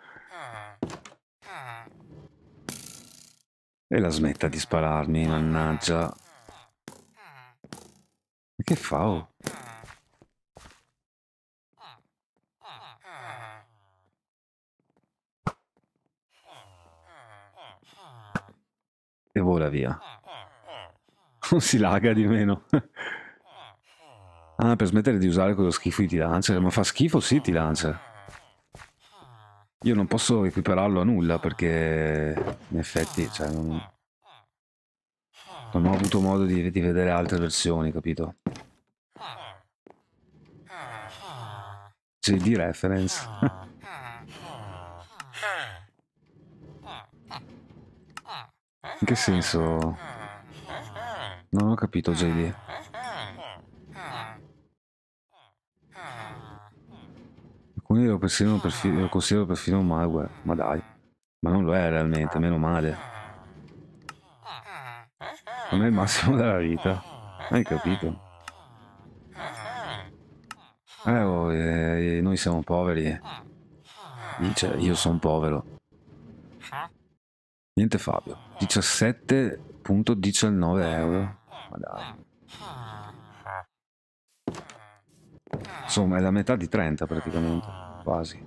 A: E la smetta di spararmi, mannaggia. Che fa? Oh? e vola via. Non si laga di meno. ah, per smettere di usare quello schifo di T-Lancer. Ma fa schifo sì T-Lancer. Io non posso equipararlo a nulla perché in effetti cioè, non... non, ho avuto modo di, di vedere altre versioni, capito? C'è di reference. In che senso? Non ho capito, JD. Alcuni lo, lo considerano perfino un malware, ma dai. Ma non lo è realmente, meno male. Non è il massimo della vita. Hai capito? Eh, oh, eh noi siamo poveri. Cioè, io sono povero. Niente Fabio, 17.19 euro. Madonna. Insomma, è la metà di 30 praticamente, quasi.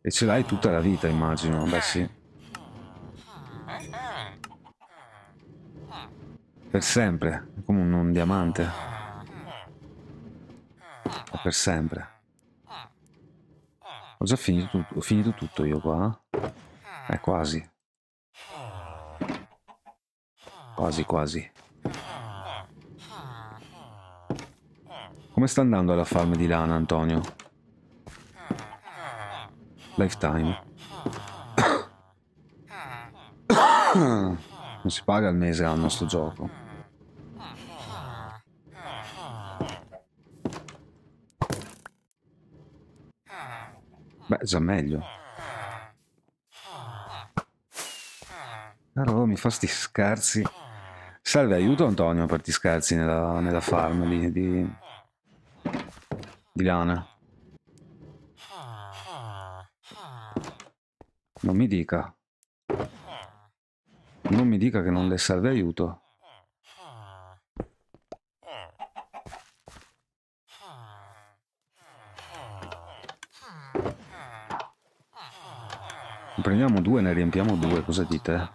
A: E ce l'hai tutta la vita, immagino. Beh sì. Per sempre, come un, un diamante. Ma per sempre. Ho già finito, ho finito tutto io qua. Eh, quasi. Quasi, quasi. Come sta andando la farm di lana, Antonio? Lifetime. non si paga al mese l'anno sto gioco. già meglio. Caro, mi fa sti scherzi. Salve, aiuto Antonio per sti scherzi nella, nella farm di, di, di lana. Non mi dica. Non mi dica che non le serve aiuto. Prendiamo due e ne riempiamo due, cosa dite?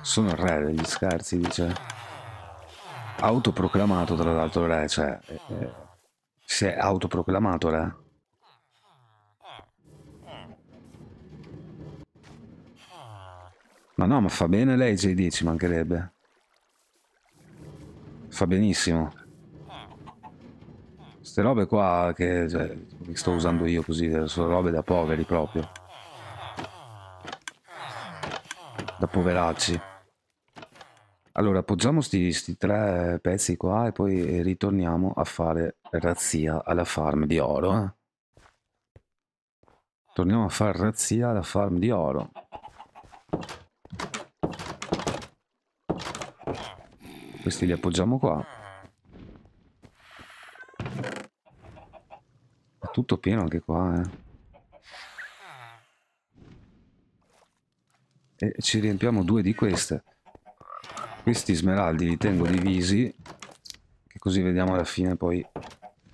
A: Sono il re degli scherzi, dice. Autoproclamato tra l'altro re, cioè... Eh, si è autoproclamato re. Ma no, ma fa bene lei JD, ci mancherebbe. Fa benissimo. Queste robe qua che, cioè, che sto usando io così, eh, sono robe da poveri proprio. da poveracci. Allora, appoggiamo questi tre pezzi qua e poi ritorniamo a fare razzia alla farm di oro. Eh? Torniamo a fare razzia alla farm di oro. Questi li appoggiamo qua. È tutto pieno anche qua, eh. e ci riempiamo due di queste questi smeraldi li tengo divisi che così vediamo alla fine poi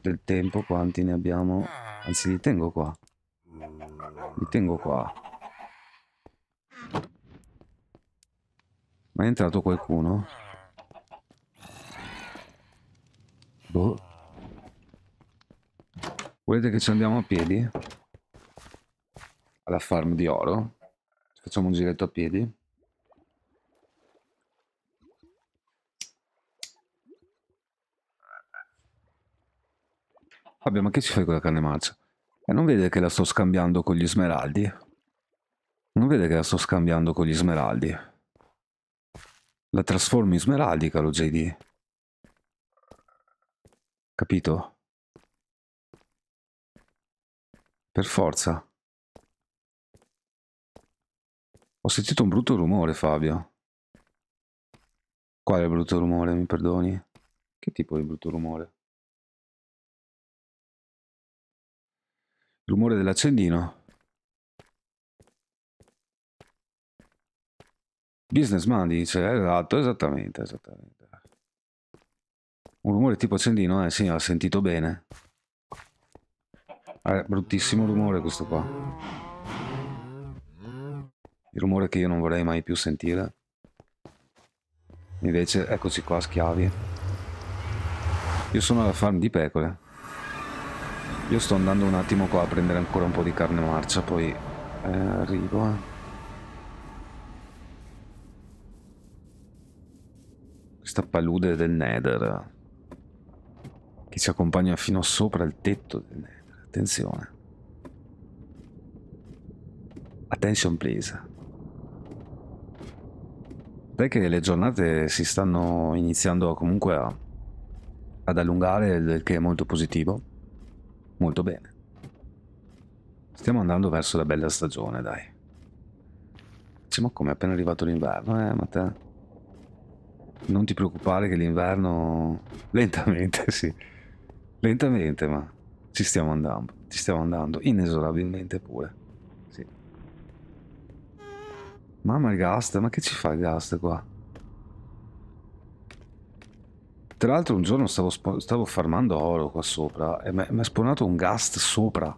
A: del tempo quanti ne abbiamo anzi li tengo qua li tengo qua ma è entrato qualcuno? boh volete che ci andiamo a piedi? alla farm di oro? Facciamo un giretto a piedi. Vabbè, ma che ci fai con la carne marcia? E non vede che la sto scambiando con gli smeraldi? Non vede che la sto scambiando con gli smeraldi? La trasformi in smeraldi, caro JD. Capito?
B: Per forza. Ho sentito un brutto rumore, Fabio. Quale brutto rumore, mi perdoni? Che tipo di brutto rumore?
A: Il rumore dell'accendino. Businessman dice, esatto, esattamente, esattamente. Un rumore tipo accendino, eh sì, ho sentito bene. Eh, bruttissimo rumore questo qua il rumore che io non vorrei mai più sentire. Invece, eccoci qua, schiavi. Io sono alla farm di pecore. Io sto andando un attimo qua a prendere ancora un po' di carne marcia, poi eh, arrivo. Eh. Questa palude del Nether che ci accompagna fino sopra il tetto del Nether. Attenzione. Attention please che le giornate si stanno iniziando comunque a, ad allungare, il che è molto positivo. Molto bene. Stiamo andando verso la bella stagione, dai. Diciamo come è appena arrivato l'inverno, eh, ma te... Non ti preoccupare che l'inverno... Lentamente, sì. Lentamente, ma ci stiamo andando. Ci stiamo andando, inesorabilmente pure. Mamma il Gast, ma che ci fa il Gast qua? Tra l'altro un giorno stavo, stavo, farmando oro qua sopra e mi è spawnato un Gast sopra.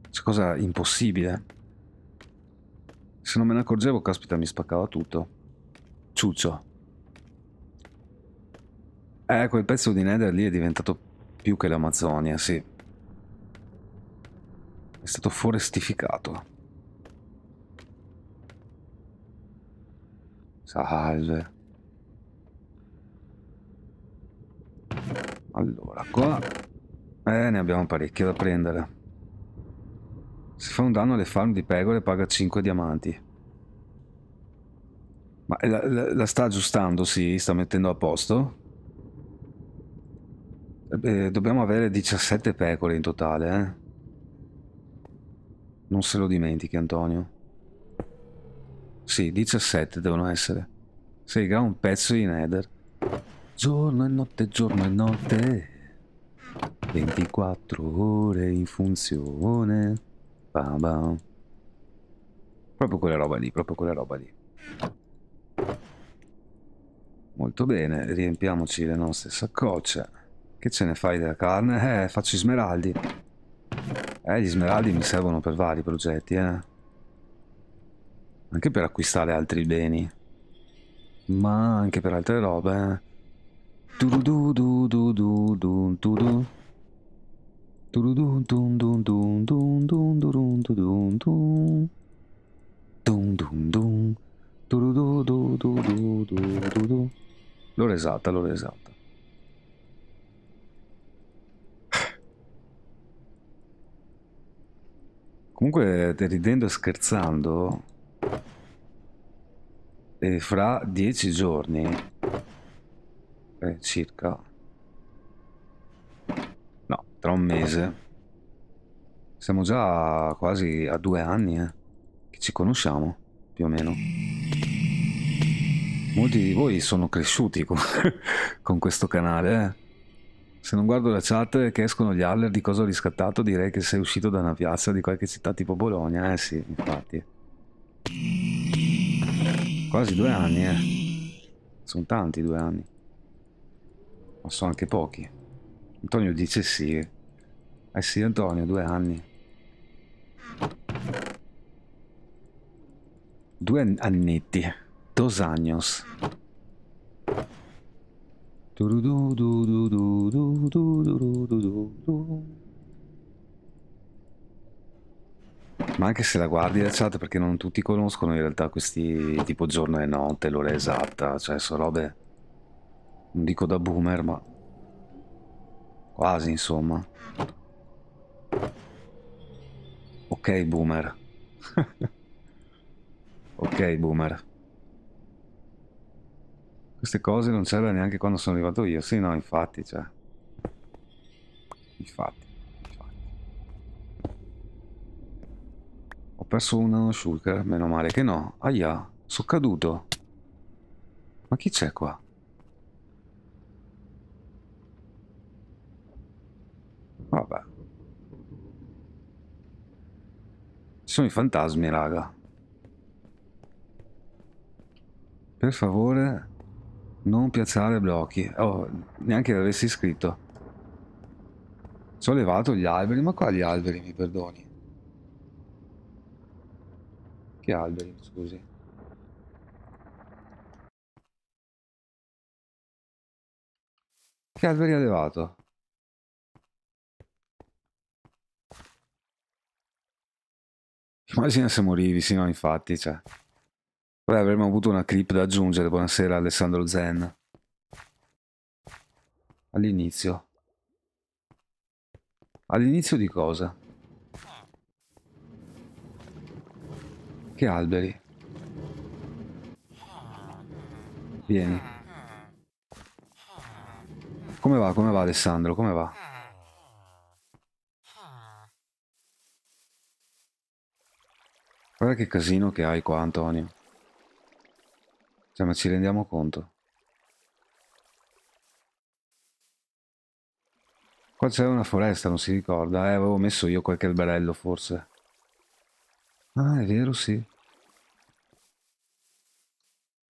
A: C'è cioè, cosa impossibile. Se non me ne accorgevo, caspita, mi spaccava tutto. Ciuccio. Eh, quel pezzo di Nether lì è diventato più che l'Amazzonia, sì. È stato forestificato. Salve. Allora, qua... Eh, ne abbiamo parecchie da prendere. Se fa un danno alle farm di pecore paga 5 diamanti. Ma la, la, la sta aggiustando, sì, sta mettendo a posto. Eh, eh dobbiamo avere 17 pecore in totale, eh. Non se lo dimentichi, Antonio. Sì, 17 devono essere. Sei Sega, un pezzo di nether. Giorno e notte, giorno e notte. 24 ore in funzione. Bam bam. Proprio quella roba lì, proprio quella roba lì. Molto bene, riempiamoci le nostre saccocce. Che ce ne fai della carne? Eh, faccio i smeraldi. Eh, gli smeraldi mi servono per vari progetti, eh anche per acquistare altri beni, ma anche per altre robe. du du du du L'ora esatta, l'ora esatta. Comunque, ridendo e scherzando, eh, fra dieci giorni eh, circa no tra un mese siamo già quasi a due anni eh, che ci conosciamo più o meno molti di voi sono cresciuti con, con questo canale eh. se non guardo la chat che escono gli aller di cosa ho riscattato direi che sei uscito da una piazza di qualche città tipo Bologna eh sì infatti Quasi due anni, eh. Sono tanti due anni. Ma sono anche pochi. Antonio dice sì. Eh sì, Antonio, due anni. Due annetti. Dos años. Du du du du du du du du du du du du Ma anche se la guardi la chat, perché non tutti conoscono in realtà questi tipo giorno e notte, l'ora esatta, cioè sono robe, non dico da boomer, ma quasi insomma. Ok boomer. ok boomer. Queste cose non c'erano neanche quando sono arrivato io, sì no infatti, cioè. Infatti. Ho perso una shulker, meno male che no. Aia, sono caduto. Ma chi c'è qua? Vabbè. Ci sono i fantasmi, raga. Per favore, non piazzare blocchi. Oh, neanche l'avessi scritto. Ci ho levato gli alberi, ma quali alberi, mi perdoni. Che alberi, scusi?
B: Che alberi ha levato?
A: Immagina se morivi, sì, no, infatti, cioè. Poi avremmo avuto una clip da aggiungere, buonasera Alessandro Zen. All'inizio. All'inizio di cosa? anche alberi. Vieni. Come va, come va Alessandro, come va? Guarda che casino che hai qua Antonio. Cioè, ma ci rendiamo conto? Qua c'era una foresta, non si ricorda. Eh, avevo messo io qualche alberello, forse. Ah, è vero, sì.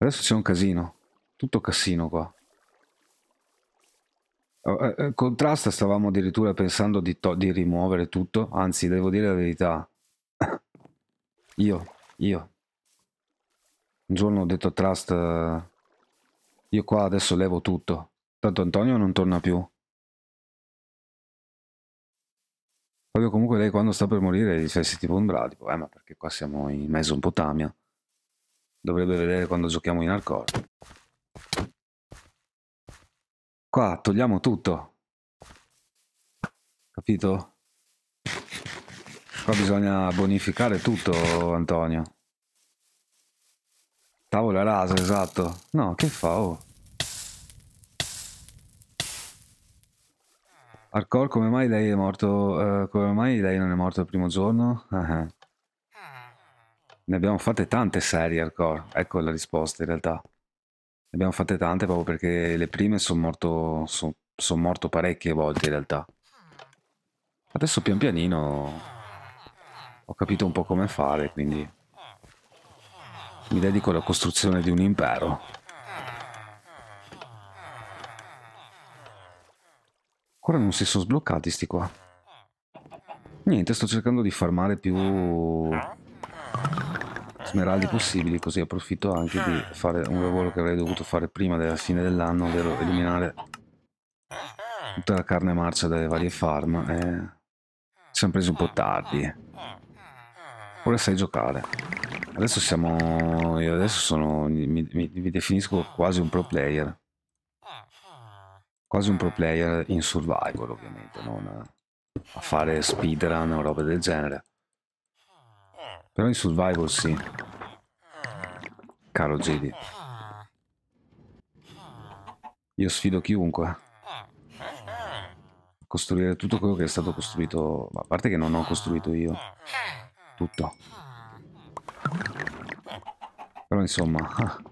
A: Adesso c'è un casino. Tutto casino qua. Eh, eh, contrasta stavamo addirittura pensando di, di rimuovere tutto, anzi devo dire la verità. io, io. Un giorno ho detto Trust, eh, io qua adesso levo tutto. Tanto Antonio non torna più. Proprio comunque lei quando sta per morire gli fai tipo un bradipo, eh ma perché qua siamo in Mesopotamia dovrebbe vedere quando giochiamo in hardcore. Qua togliamo tutto. Capito? Qua bisogna bonificare tutto, Antonio. Tavola rasa, esatto. No, che fa? Oh. Hardcore, come mai lei è morto? Uh, come mai lei non è morto il primo giorno? Uh ah, -huh. Ah. Ne abbiamo fatte tante serie hardcore, ecco la risposta in realtà. Ne abbiamo fatte tante proprio perché le prime sono morto, sono, son morto parecchie volte in realtà. Adesso pian pianino ho capito un po' come fare, quindi mi dedico alla costruzione di un impero. Ancora non si sono sbloccati sti qua. Niente, sto cercando di farmare più smeraldi ah. possibili, così approfitto anche di ah. fare un lavoro che avrei dovuto fare prima della fine dell'anno, ovvero eliminare ah. tutta la carne marcia dalle varie farm. E... Eh. Ci siamo presi un po' tardi. Ora sai giocare. Adesso siamo... Io adesso sono... Mi, mi, mi definisco quasi un pro player. Quasi un pro player in survival, ovviamente, non a fare speedrun o roba del genere. Però in survival sì. Caro Jedi. Io sfido chiunque. Costruire tutto quello che è stato costruito... A parte che non ho costruito io. Tutto. Però insomma... Ah.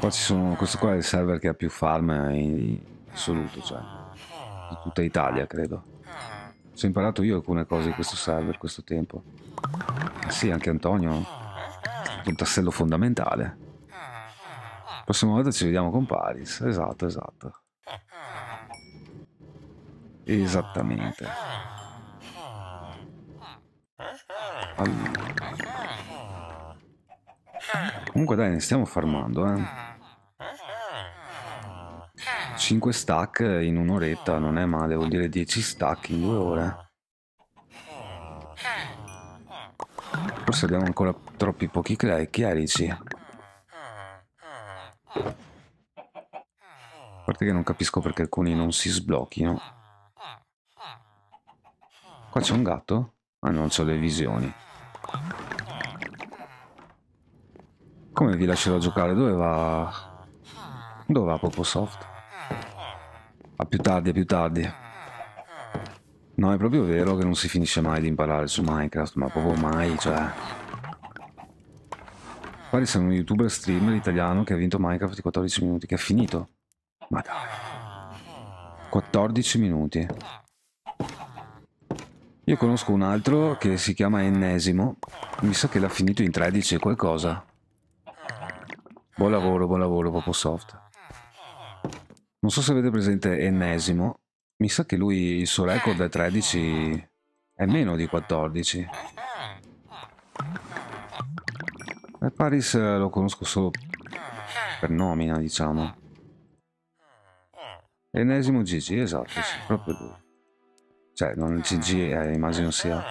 A: Qua ci sono... Questo qua è il server che ha più farm in assoluto, cioè... Di tutta Italia, credo ho imparato io alcune cose di questo server, questo tempo. Eh sì, anche Antonio. Un tassello fondamentale. La prossima volta ci vediamo con Paris. Esatto, esatto. Esattamente. Allora. Comunque dai, ne stiamo farmando, eh. 5 stack in un'oretta non è male, vuol dire 10 stack in due ore. Forse abbiamo ancora troppi pochi clay, chiarici. A parte che non capisco perché alcuni non si sblocchino. Qua c'è un gatto? Ah non ho le visioni. Come vi lascerò giocare? Dove va... Dove va Poposoft? A più tardi, a più tardi. No, è proprio vero che non si finisce mai di imparare su Minecraft, ma proprio mai, cioè... Quali sono uno youtuber streamer italiano che ha vinto Minecraft di 14 minuti, che ha finito. Ma dai. 14 minuti. Io conosco un altro che si chiama Ennesimo. Mi sa che l'ha finito in 13 qualcosa. Buon lavoro, buon lavoro, Poposoft. Non so se avete presente Ennesimo, mi sa che lui il suo record è 13, è meno di 14. E Paris eh, lo conosco solo per nomina, diciamo. Ennesimo GG, esatto, sì, proprio lui. Cioè, non il GG, eh, immagino sia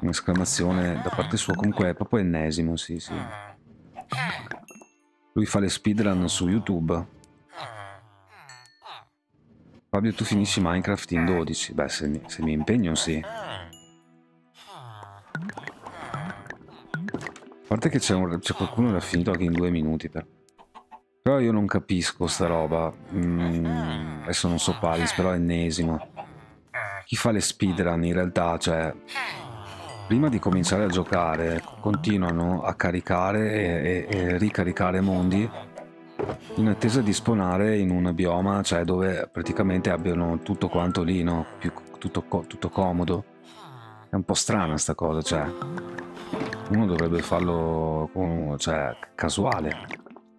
A: un'esclamazione da parte sua, comunque è proprio ennesimo, sì, sì. Lui fa le speedrun su YouTube. Fabio, tu finisci Minecraft in 12? Beh, se mi, se mi impegno sì. A parte che c'è qualcuno che ha finito anche in due minuti, però. Però io non capisco sta roba. Mm, adesso non so Paris, però è ennesimo. Chi fa le speedrun in realtà, cioè... Prima di cominciare a giocare, continuano a caricare e, e, e ricaricare mondi in attesa di spawnare in un bioma, cioè dove praticamente abbiano tutto quanto lì, no? Più, tutto, tutto comodo. È un po' strana sta cosa, cioè uno dovrebbe farlo cioè, casuale,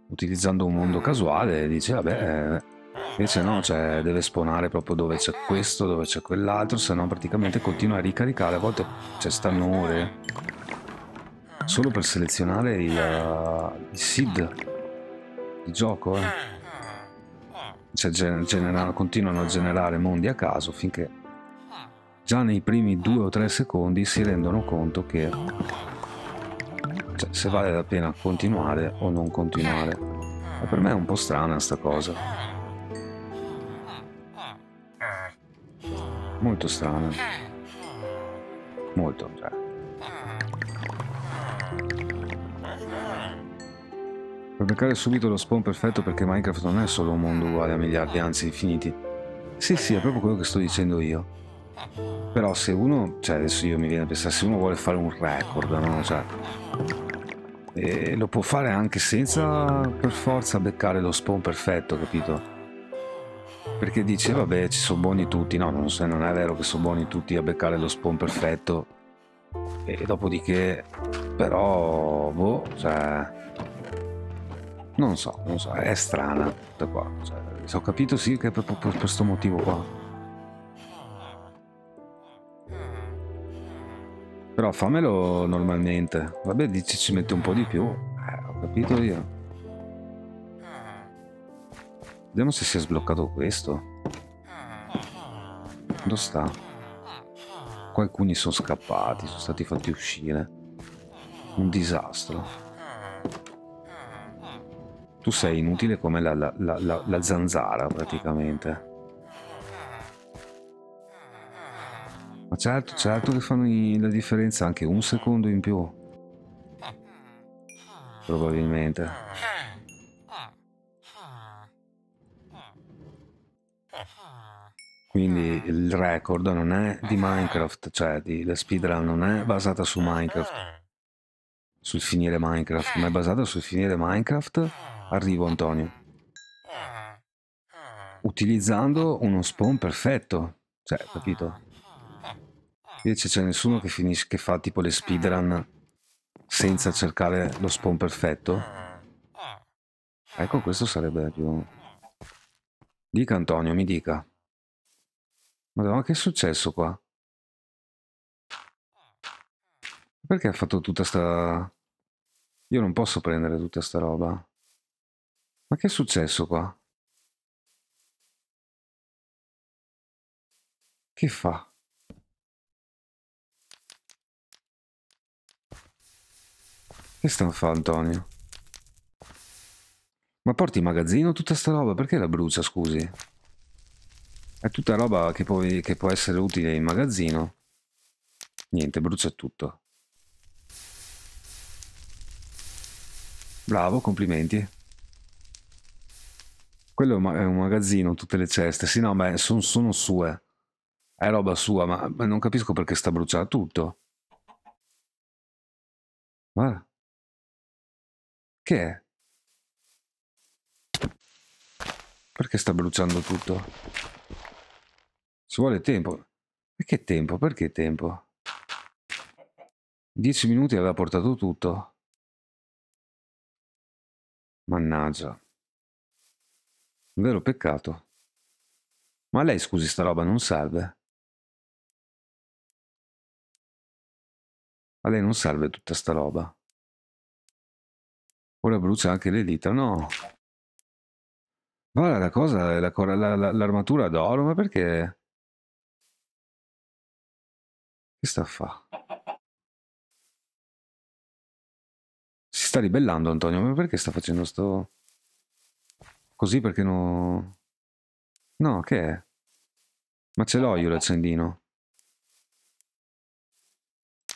A: utilizzando un mondo casuale, dice vabbè, eh, invece no, cioè, deve spawnare proprio dove c'è questo, dove c'è quell'altro, se no praticamente continua a ricaricare, a volte cioè, stanno ore solo per selezionare il, eh, il seed il gioco, eh. Cioè, generano, continuano a generare mondi a caso finché già nei primi due o tre secondi si rendono conto che cioè, se vale la pena continuare o non continuare. Ma per me è un po' strana sta cosa. Molto strana. Molto, cioè. Per beccare subito lo spawn perfetto perché Minecraft non è solo un mondo uguale a miliardi, anzi infiniti. Sì, sì, è proprio quello che sto dicendo io. Però se uno, cioè adesso io mi viene a pensare, se uno vuole fare un record, no? Cioè, eh, lo può fare anche senza per forza beccare lo spawn perfetto, capito? Perché dice, vabbè, ci sono buoni tutti. No, non, so, non è vero che sono buoni tutti a beccare lo spawn perfetto. E dopodiché, però, boh, cioè non so, non so, è strana tutta qua. Cioè, ho capito sì che è proprio per questo motivo qua. Però fammelo normalmente. Vabbè, dici ci mette un po' di più. Eh, ho capito io. Vediamo se si è sbloccato questo. Dove sta? Qua alcuni sono scappati, sono stati fatti uscire. Un disastro tu sei inutile come la, la, la, la zanzara praticamente. Ma certo, certo che fanno la differenza anche un secondo in più. Probabilmente. Quindi il record non è di Minecraft, cioè di, la speedrun non è basata su Minecraft, sul finire Minecraft, ma è basata sul finire Minecraft arrivo Antonio. Ah. Utilizzando uno spawn perfetto, cioè, capito? Invece c'è nessuno che, finisce, che fa tipo le speedrun senza cercare lo spawn perfetto. Ecco, questo sarebbe più... Dica Antonio, mi dica. Madonna, che è successo qua? Perché ha fatto tutta sta... Io non posso prendere tutta sta roba. Ma che è successo qua? Che fa? Che stanno fare Antonio? Ma porti in magazzino tutta sta roba? Perché la brucia, scusi? È tutta roba che, puoi, che può essere utile in magazzino. Niente, brucia tutto. Bravo, complimenti. Quello è un, magazzino, tutte le ceste. Sì, no, ma son, sono sue. È roba sua, ma, ma non capisco perché sta bruciando tutto.
B: Ma Che è?
A: Perché sta bruciando tutto? Ci vuole tempo. E che tempo? Perché tempo?
B: Dieci minuti aveva portato tutto. Mannaggia. Un vero peccato. Ma a lei, scusi, sta roba non serve? A lei non
A: serve tutta sta roba. Ora brucia anche le dita, no. Guarda, la cosa è l'armatura la, la, d'oro, ma perché?
B: Che sta a fare? Si sta ribellando Antonio, ma perché sta facendo sto...
A: Così perché no... No, che è? Ma ce l'ho io l'accendino.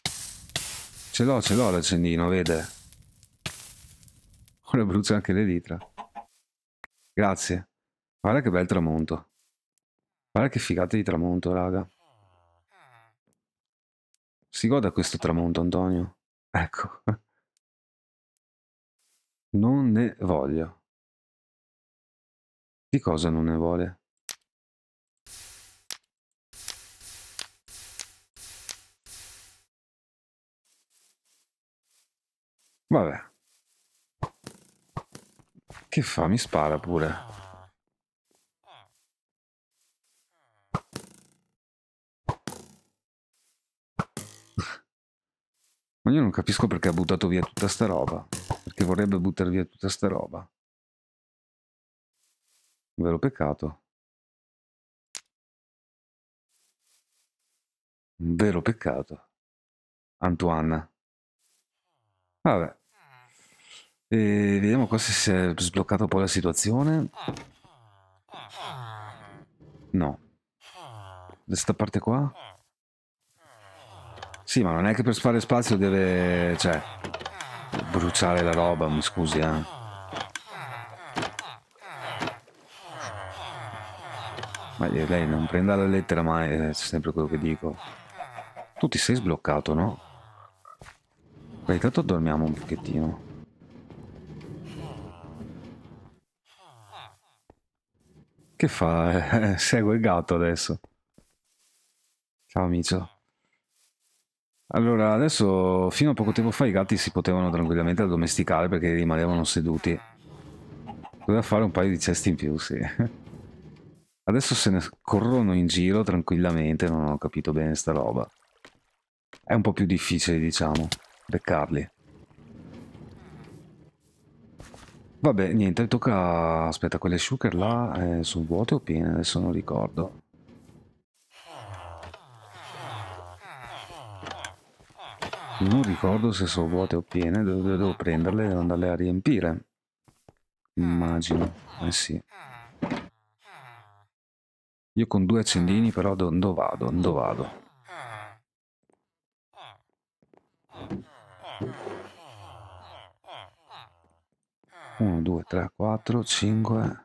A: Ce l'ho, ce l'ho l'accendino, vede? Ora brucia anche le dita. Grazie. Guarda che bel tramonto. Guarda che figata di tramonto, raga. Si goda questo tramonto, Antonio. Ecco. Non ne voglio.
B: Di cosa non ne vuole?
A: Vabbè. Che fa? Mi spara pure. Ma io non capisco perché ha buttato via tutta sta roba. Perché vorrebbe buttare via tutta sta roba
B: vero peccato.
A: Un vero peccato. Antoine. Vabbè. E vediamo qua se si è sbloccata un po' la situazione. No. Da Questa parte qua? Sì, ma non è che per fare spazio deve... cioè... bruciare la roba, mi scusi, eh. Ma eh, lei non prenda la lettera ma è sempre quello che dico. Tu ti sei sbloccato, no? Ma intanto dormiamo un pochettino. Che fa? Segue il gatto adesso. Ciao amico. Allora, adesso fino a poco tempo fa i gatti si potevano tranquillamente addomesticare perché rimanevano seduti. Doveva fare un paio di cesti in più, sì. Adesso se ne corrono in giro tranquillamente, non ho capito bene sta roba. È un po' più difficile, diciamo, beccarli. Vabbè, niente, tocca... Aspetta, quelle sugar là eh, sono vuote o piene? Adesso non ricordo. Non ricordo se sono vuote o piene, devo, devo prenderle e andarle a riempire. Immagino, eh sì. Io con due accendini ah. però dove vado, dove vado. Uno, due, tre, quattro, cinque...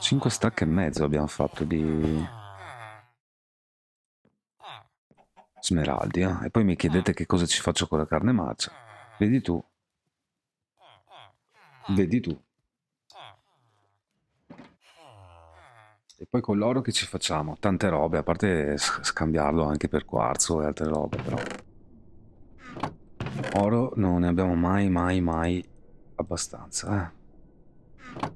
A: Cinque stacche e mezzo abbiamo fatto di... Smeraldi, eh? E poi mi chiedete che cosa ci faccio con la carne marcia. Vedi tu. Vedi tu. E poi con l'oro che ci facciamo? Tante robe, a parte scambiarlo anche per quarzo e altre robe, però. Oro non ne abbiamo mai, mai, mai abbastanza. Eh.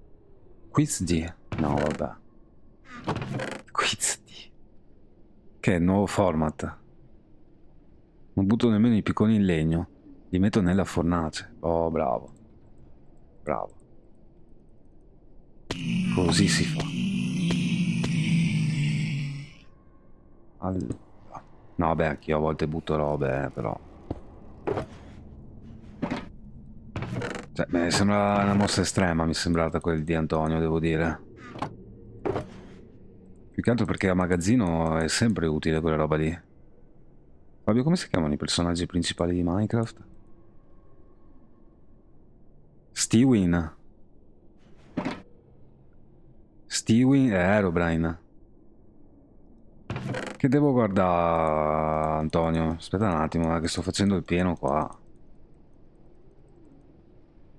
A: Quizdi? No, vabbè. Quizdi. Che è il nuovo format. Non butto nemmeno i picconi in legno. Li metto nella fornace. Oh, bravo. Bravo. Così si fa. All... No, beh, anche io a volte butto robe, eh, però. Cioè, beh, sembra una mossa estrema, mi è sembrata quella di Antonio, devo dire. Più che altro perché a magazzino è sempre utile quella roba lì. Fabio, come si chiamano i personaggi principali di Minecraft? Stewin. Stewin e eh, Aerobrine. Che devo guardare, Antonio? Aspetta un attimo, eh, che sto facendo il pieno qua.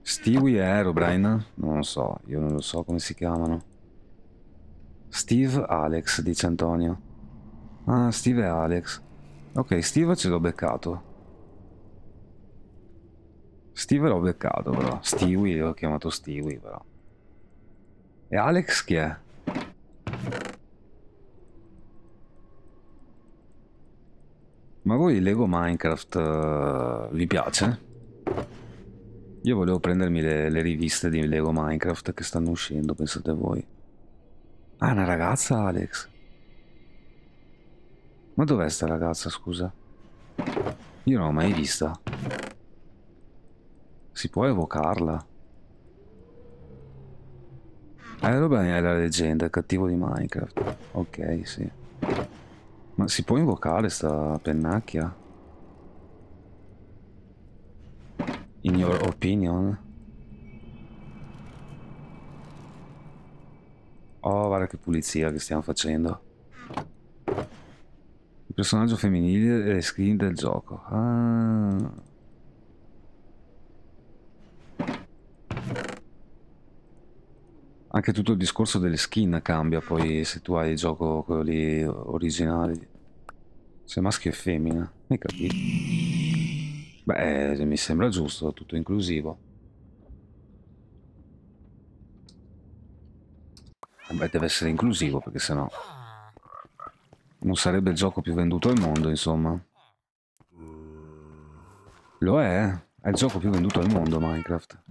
A: Stewie e Aerobrine? Non lo so, io non lo so come si chiamano. Steve Alex, dice Antonio. Ah, Steve e Alex. Ok, Steve ce l'ho beccato. Steve l'ho beccato però. Stewie, l'ho chiamato Stewie però. E Alex chi è? Ma voi Lego Minecraft uh, vi piace? Io volevo prendermi le, le, riviste di Lego Minecraft che stanno uscendo, pensate voi. Ah, una ragazza, Alex. Ma dov'è sta ragazza, scusa? Io non l'ho mai vista. Si può evocarla? Eh, roba è la leggenda, il cattivo di Minecraft. Ok, sì. Ma si può invocare sta pennacchia? In your opinion? Oh, guarda che pulizia che stiamo facendo. Il personaggio femminile è le skin del gioco. Ah... Anche tutto il discorso delle skin cambia poi se tu hai il gioco quello lì originale. Se maschio e femmina, hai capito? Beh, eh, mi sembra giusto, tutto inclusivo. Beh, deve essere inclusivo perché sennò non sarebbe il gioco più venduto al mondo, insomma. Lo è, eh? è il gioco più venduto al mondo Minecraft.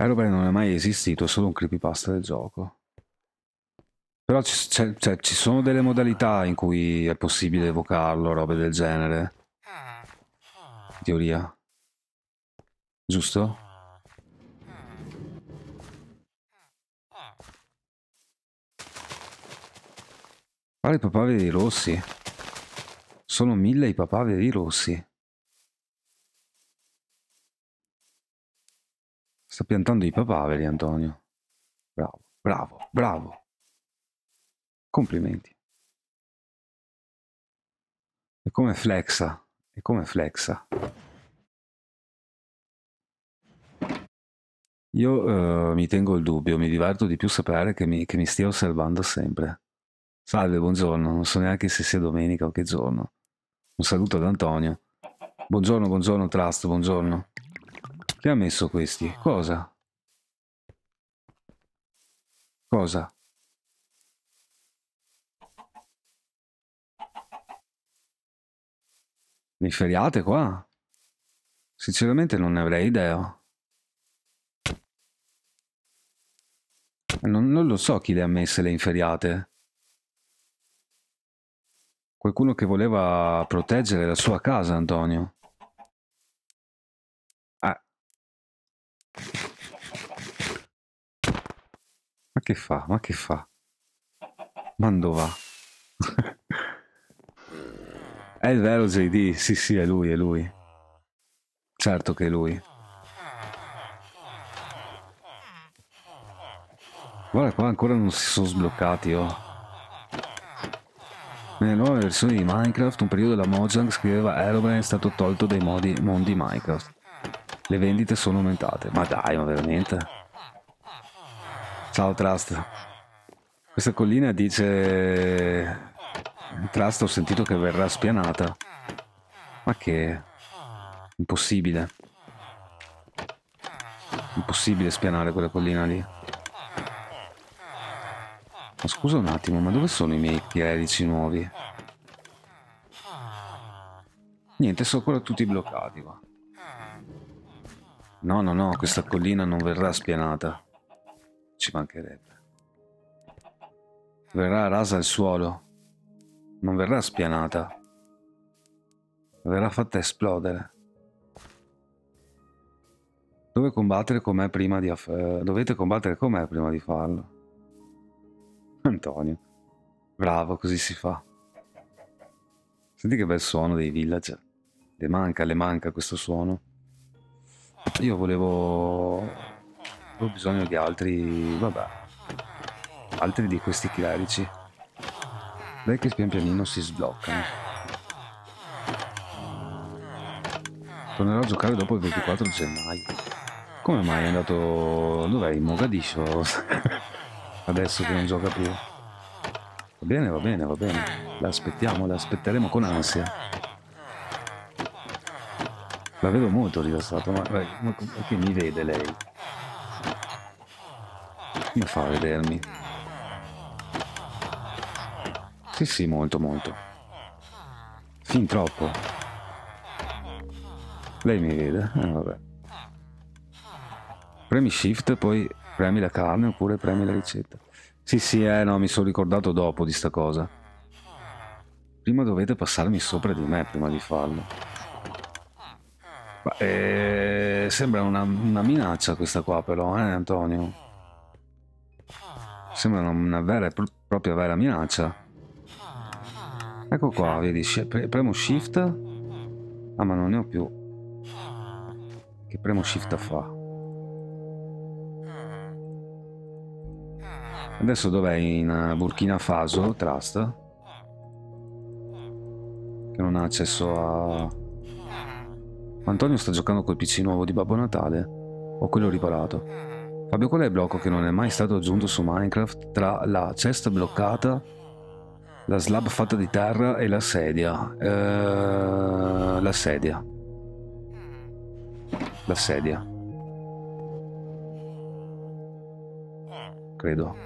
A: Eh, Aeroplane non è mai esistito, è solo un creepypasta del gioco. Però cioè, ci sono delle modalità in cui è possibile evocarlo, robe del genere. In teoria. Giusto? Guarda i papaveri rossi. Sono mille i papaveri rossi. Sta piantando i papaveri, Antonio. Bravo, bravo, bravo.
B: Complimenti. E come flexa, e
A: come flexa. Io eh, mi tengo il dubbio, mi diverto di più sapere che mi, che mi stia osservando sempre. Salve, buongiorno, non so neanche se sia domenica o che giorno. Un saluto ad Antonio. Buongiorno, buongiorno Trust, buongiorno. Chi ha messo questi? Cosa? Cosa? Mi feriate qua? Sinceramente non ne avrei idea. Non, non, lo so chi le ha messe le inferiate. Qualcuno che voleva proteggere la sua casa, Antonio. Ma che fa? Ma che fa? Mando va. è il vero JD, sì sì è lui, è lui. Certo che è lui. Guarda qua ancora non si sono sbloccati, oh. Nelle nuove versioni di Minecraft, un periodo della Mojang scriveva Aerobrand è stato tolto dai modi, mondi Minecraft. Le vendite sono aumentate. Ma dai, ma veramente? Ciao Trust. Questa collina dice... Trust ho sentito che verrà spianata. Ma che... Impossibile. Impossibile spianare quella collina lì. Ma scusa un attimo, ma dove sono i miei chierici nuovi? Niente, sono ancora tutti bloccati qua. No, no, no, questa collina non verrà spianata. Ci mancherebbe. Verrà rasa il suolo, non verrà spianata, verrà fatta esplodere. Dove combattere com'è prima di aff- eh, dovete combattere com'è prima di farlo. Antonio. Bravo, così si fa. Senti che bel suono dei villager. Le manca, le manca questo suono. Io volevo ho bisogno di altri, vabbè, altri di questi clerici. Dai che pian pianino si sbloccano. Tornerò a giocare dopo il 24 gennaio. Come mai è andato... dov'è? In Mogadiscio? Adesso che non gioca più. Va bene, va bene, va bene. La aspettiamo, la aspetteremo con ansia. La vedo molto rilassata, ma, eh, ma che mi vede lei? Mi fa vedermi. Sì, sì, molto, molto. Fin troppo. Lei mi vede? Eh, vabbè. Premi shift, poi premi la carne oppure premi la ricetta. Sì, sì, eh, no, mi sono ricordato dopo di sta cosa. Prima dovete passarmi sopra di me prima di farlo. Ma, eh, sembra una, una minaccia questa qua però, eh Antonio? Sembra una vera e propria vera minaccia. Ecco qua, vedi, pre premo shift. Ah, ma non ne ho più. Che premo shift fa? Adesso dov'è in eh, Burkina Faso, Trust? Che non ha accesso a... Antonio sta giocando col PC nuovo di Babbo Natale? ho quello riparato? Fabio, qual è il blocco che non è mai stato aggiunto su Minecraft tra la cesta bloccata, la slab fatta di terra e la sedia. Eh, la sedia. La sedia. Credo.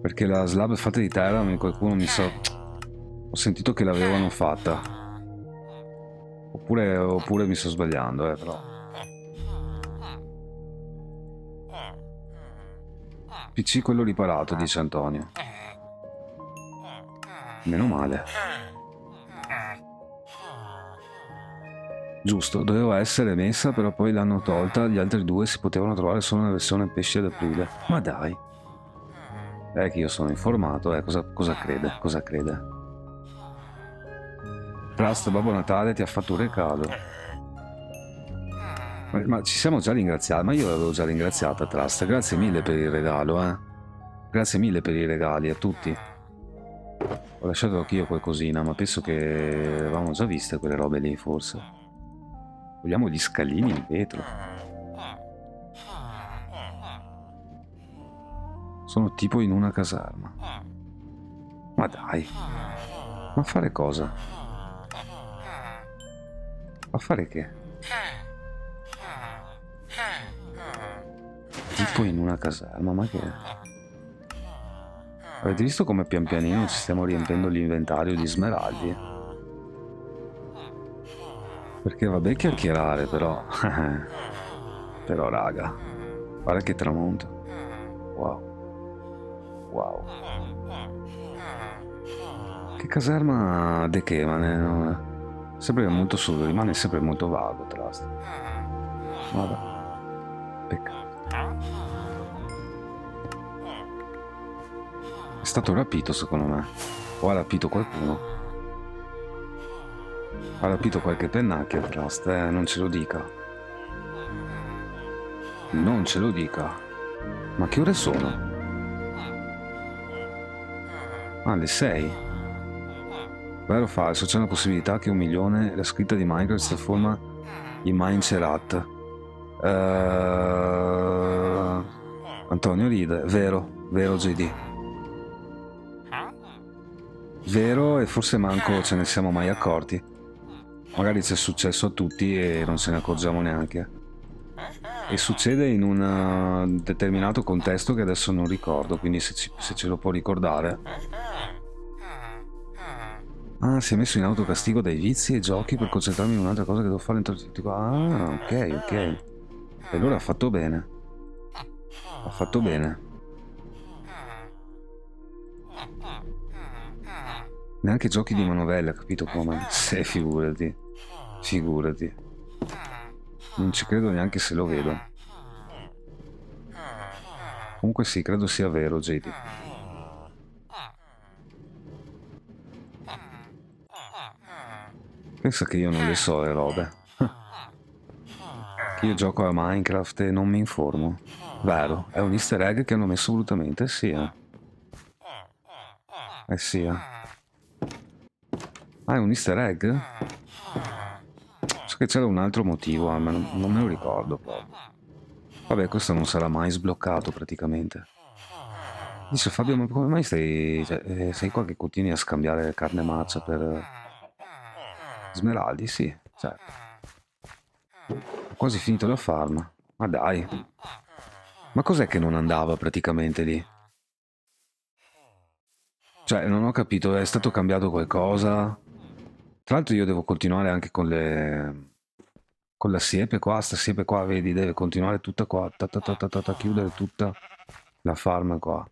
A: Perché la slab fatta di terra qualcuno mi sa... So... Ho sentito che l'avevano fatta. Oppure, oppure mi sto sbagliando, eh, però. PC quello riparato, dice Antonio. Meno male. Giusto, doveva essere messa, però poi l'hanno tolta, gli altri due si potevano trovare solo nella versione pesce ad aprile. Ma dai! È che io sono informato, eh, cosa, cosa crede, cosa crede? Rust, Babbo Natale ti ha fatto un regalo. Ma, ma ci siamo già ringraziati, ma io l'avevo già ringraziata Trust. Grazie mille per il regalo, eh. Grazie mille per i regali a tutti. Ho lasciato anch'io qualcosina, ma penso che avevamo già viste quelle robe lì, forse. Vogliamo gli scalini in vetro. Sono tipo in una caserma. Ma dai. Ma fare cosa? A fare che? Tipo in una caserma, ma che... Avete visto come pian pianino ci stiamo riempendo l'inventario di smeraldi? Perché vabbè chiacchierare, però... però raga, guarda che tramonto. Wow. Wow. Che caserma de che, ma ne... Eh. Sempre molto solo, rimane sempre molto vago, tra l'altro. Vabbè.
C: Peccato.
A: È stato rapito, secondo me. O ha rapito qualcuno. Ha rapito qualche pennacchio Trust, eh, non ce lo dica. Non ce lo dica. Ma che ore sono? Ah, le 6. Vero o falso? C'è una possibilità che un milione la scritta di Minecraft si trasforma in Minecraft. Uh, Antonio ride. Vero, vero JD. Vero e forse manco ce ne siamo mai accorti. Magari c'è successo a tutti e non ce ne accorgiamo neanche. E succede in un eh, determinato contesto che adesso non ricordo, quindi se, ci, se ce lo può ricordare Ah, si è messo in autocastigo dai vizi e giochi per concentrarmi in un'altra cosa che devo fare Ah, ok, ok. E allora ha fatto bene. Ha fatto bene. Neanche giochi di manovella, capito come? Se figurati. Figurati. Non ci credo neanche se lo vedo. Comunque sì, credo sia vero, JD. Pensa che io non le so le robe. Io gioco a Minecraft e non mi informo. Vero, è un easter egg che hanno messo volutamente, sia. Eh sia. Ah, è un easter egg? So che c'era un altro motivo, eh, ma non me lo ricordo Vabbè, questo non sarà mai sbloccato praticamente. Dice Fabio, ma come mai stai, cioè, eh, sei qua che continui a scambiare carne e mazza per Smeraldi, sì. Cioè, ho quasi finito la farma. Ma dai. Ma cos'è che non andava praticamente lì? Cioè, non ho capito, è stato cambiato qualcosa? Tra l'altro io devo continuare anche con le... Con la siepe qua, sta siepe qua, vedi, deve continuare tutta qua, ta ta ta ta ta, ta chiudere tutta la farma qua.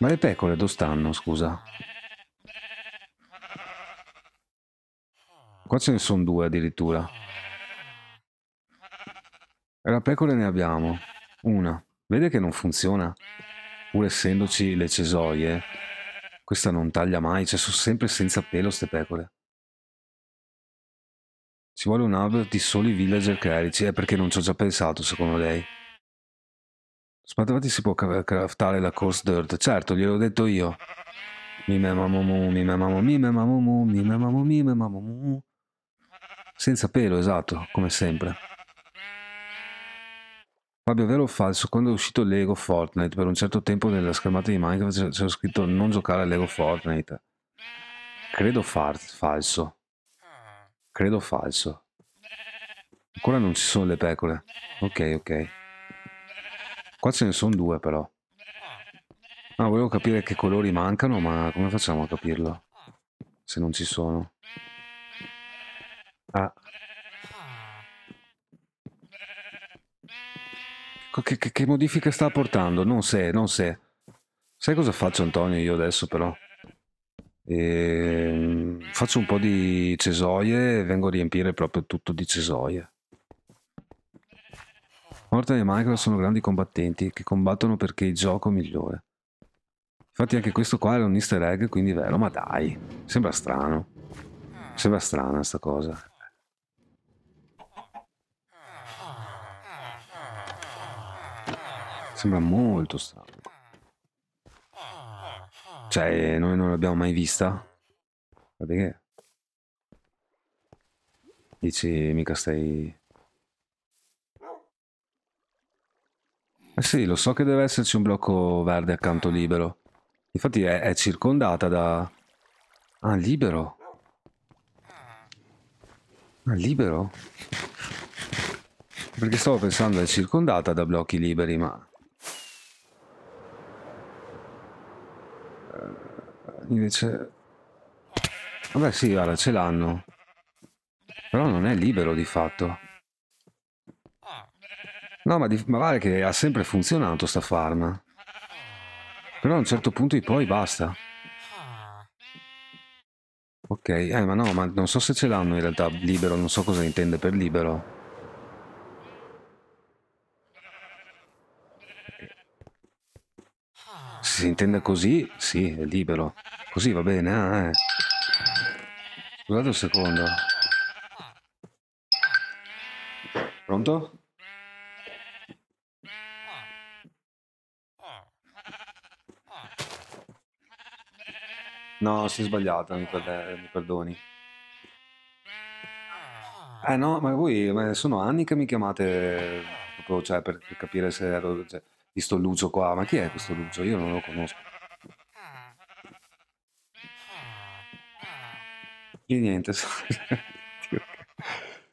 A: Ma le pecore dove stanno, scusa? Qua ce ne sono due addirittura. E la pecore ne abbiamo. Una. Vede che non funziona. Pur essendoci le cesoie, questa non taglia mai, cioè sono sempre senza pelo ste pecore. Ci vuole un hub di soli villager clerici, è perché non ci ho già pensato, secondo lei. Spadavati si può craftare la Course Dirt, certo, gliel'ho detto io. Mime mamomu, mime mamomu, mime mamomu, mime mamomu, mime mamomu. Senza pelo, esatto, come sempre. Fabio, vero o falso? Quando è uscito Lego Fortnite, per un certo tempo nella schermata di Minecraft c'era scritto non giocare a Lego Fortnite. Credo far- falso. Credo falso. Ancora non ci sono le pecore. Ok, ok. Qua ce ne sono due però. Ah, volevo capire che colori mancano, ma come facciamo a capirlo? Se non ci sono. Ah. Che, che, che, modifiche sta portando? Non se, non se. Sai cosa faccio Antonio io adesso però? E... Ehm, faccio un po' di cesoie e vengo a riempire proprio tutto di cesoie. Mortal e Minecraft sono grandi combattenti che combattono perché il gioco è migliore. Infatti anche questo qua era un easter egg, quindi è vero, ma dai, sembra strano. Sembra strana sta cosa. Sembra molto stanco. Cioè, noi non l'abbiamo mai vista? Guarda che... Dici, mica stai... Eh sì, lo so che deve esserci un blocco verde accanto libero. Infatti è, è circondata da... Ah, libero. Ah, libero? Perché stavo pensando è circondata da blocchi liberi, ma... invece... Vabbè sì, guarda, ce l'hanno. Però non è libero di fatto. No, ma, di... ma vale che ha sempre funzionato sta farma. Però a un certo punto di poi basta. Ok, eh ma no, ma non so se ce l'hanno in realtà libero, non so cosa intende per libero. Se si intende così, sì, è libero. Così va bene, ah, eh. Scusate un secondo. Pronto? No, si è sbagliata, eh, mi, perdoni. Eh no, ma voi ma sono anni che mi chiamate proprio, cioè, per, per, capire se ero... Cioè, visto Lucio qua, ma chi è questo Lucio? Io non lo conosco. Quindi niente, sono,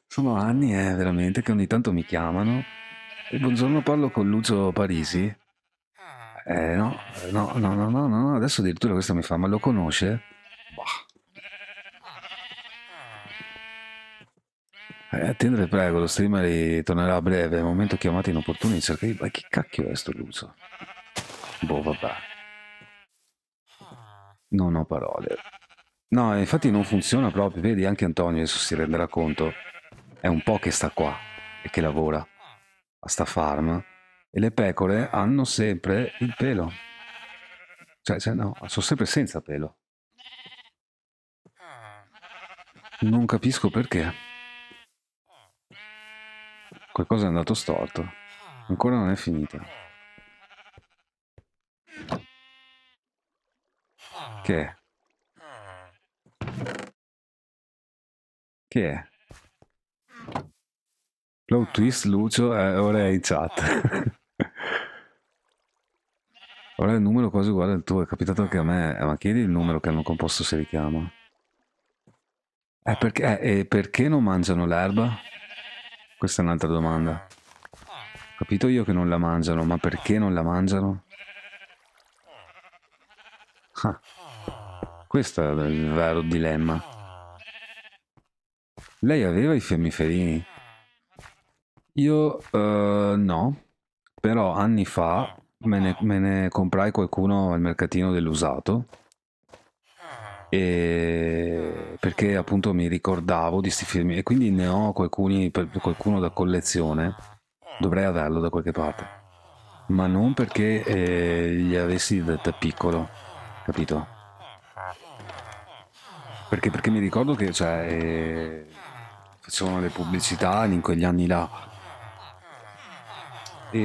A: sono anni eh, veramente che ogni tanto mi chiamano. buongiorno, parlo con Lucio Parisi. Eh, no, no, no, no, no, no, adesso addirittura questo mi fa, ma lo conosce? Boh. Eh, attendere prego, lo streamer tornerà a breve, al momento chiamata in cerca di... Ma che cacchio è sto Lucio? Boh, vabbè. Non ho parole. No, infatti non funziona proprio, vedi anche Antonio adesso si renderà conto. È un po' che sta qua e che lavora a sta farm e le pecore hanno sempre il pelo. Cioè, cioè no, sono sempre senza pelo. Non capisco perché. Qualcosa è andato storto. Ancora non è finita. Che è?
B: Chi è? Low twist
A: Lucio eh, ora è in chat. ora il numero quasi uguale al tuo, è capitato anche a me. Eh, ma chiedi il numero che hanno composto se richiama. E eh, perché, eh, perché non mangiano l'erba? Questa è un'altra domanda. capito io che non la mangiano, ma perché non la mangiano? Ah. Questo è il vero dilemma. Lei aveva i fiammiferini? Io uh, no, però anni fa me ne, me ne comprai qualcuno al mercatino dell'usato e perché appunto mi ricordavo di questi film e quindi ne ho qualcuni, qualcuno da collezione dovrei averlo da qualche parte ma non perché eh, li avessi da, da piccolo capito? Perché, perché mi ricordo che cioè, eh, facevano le pubblicità in quegli anni là. E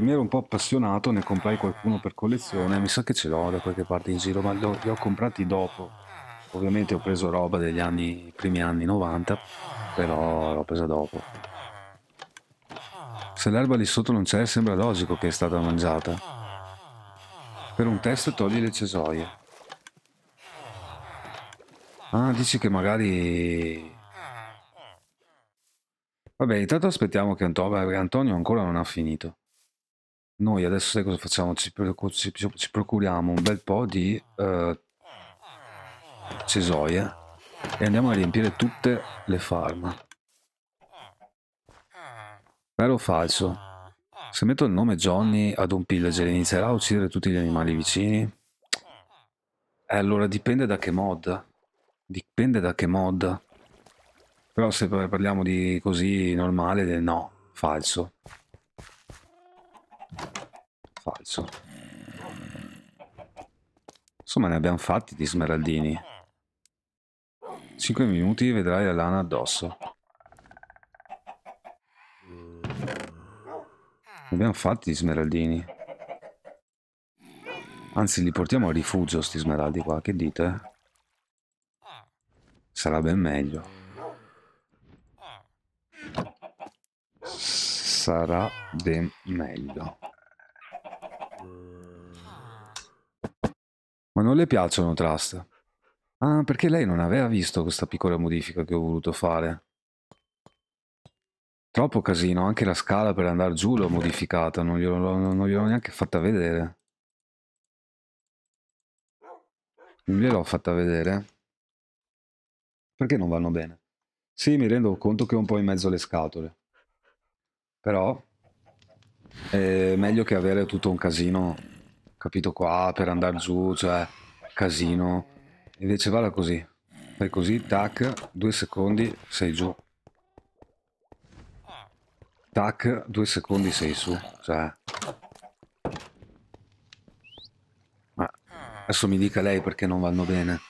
A: mi ero un po' appassionato, ne comprai qualcuno per collezione, mi sa che ce l'ho da qualche parte in giro, ma li ho comprati dopo. Ovviamente ho preso roba degli anni, primi anni 90, però l'ho presa dopo. Se l'erba lì sotto non c'è, sembra logico che è stata mangiata. Per un test togli le cesoie. Ah, dici che magari... Vabbè, intanto aspettiamo che Antonio, Antonio ancora non ha finito. Noi adesso sai cosa facciamo? Ci, procur ci, ci procuriamo un bel po' di uh, cesoie e andiamo a riempire tutte le farm. Vero o falso? Se metto il nome Johnny ad un pillager inizierà a uccidere tutti gli animali vicini? Eh, allora dipende da che mod. Dipende da che mod. Però se parliamo di così normale, no, falso. Falso. Insomma, ne abbiamo fatti di smeraldini. 5 minuti vedrai la lana addosso. Ne abbiamo fatti di smeraldini. Anzi, li portiamo al rifugio, sti smeraldi qua, che dite? eh? sarà ben meglio. Sarà ben meglio. Ma non le piacciono Trust. Ah, perché lei non aveva visto questa piccola modifica che ho voluto fare. Troppo casino, anche la scala per andare giù l'ho modificata, non gliel'ho neanche fatta vedere. Non gliel'ho fatta vedere. Perché non vanno bene? Sì, mi rendo conto che è un po' in mezzo alle scatole. Però è meglio che avere tutto un casino, capito qua, per andare giù, cioè casino. Invece vada così. Fai così, tac, due secondi, sei giù. Tac, due secondi, sei su. Cioè... Ma adesso mi dica lei perché non vanno bene.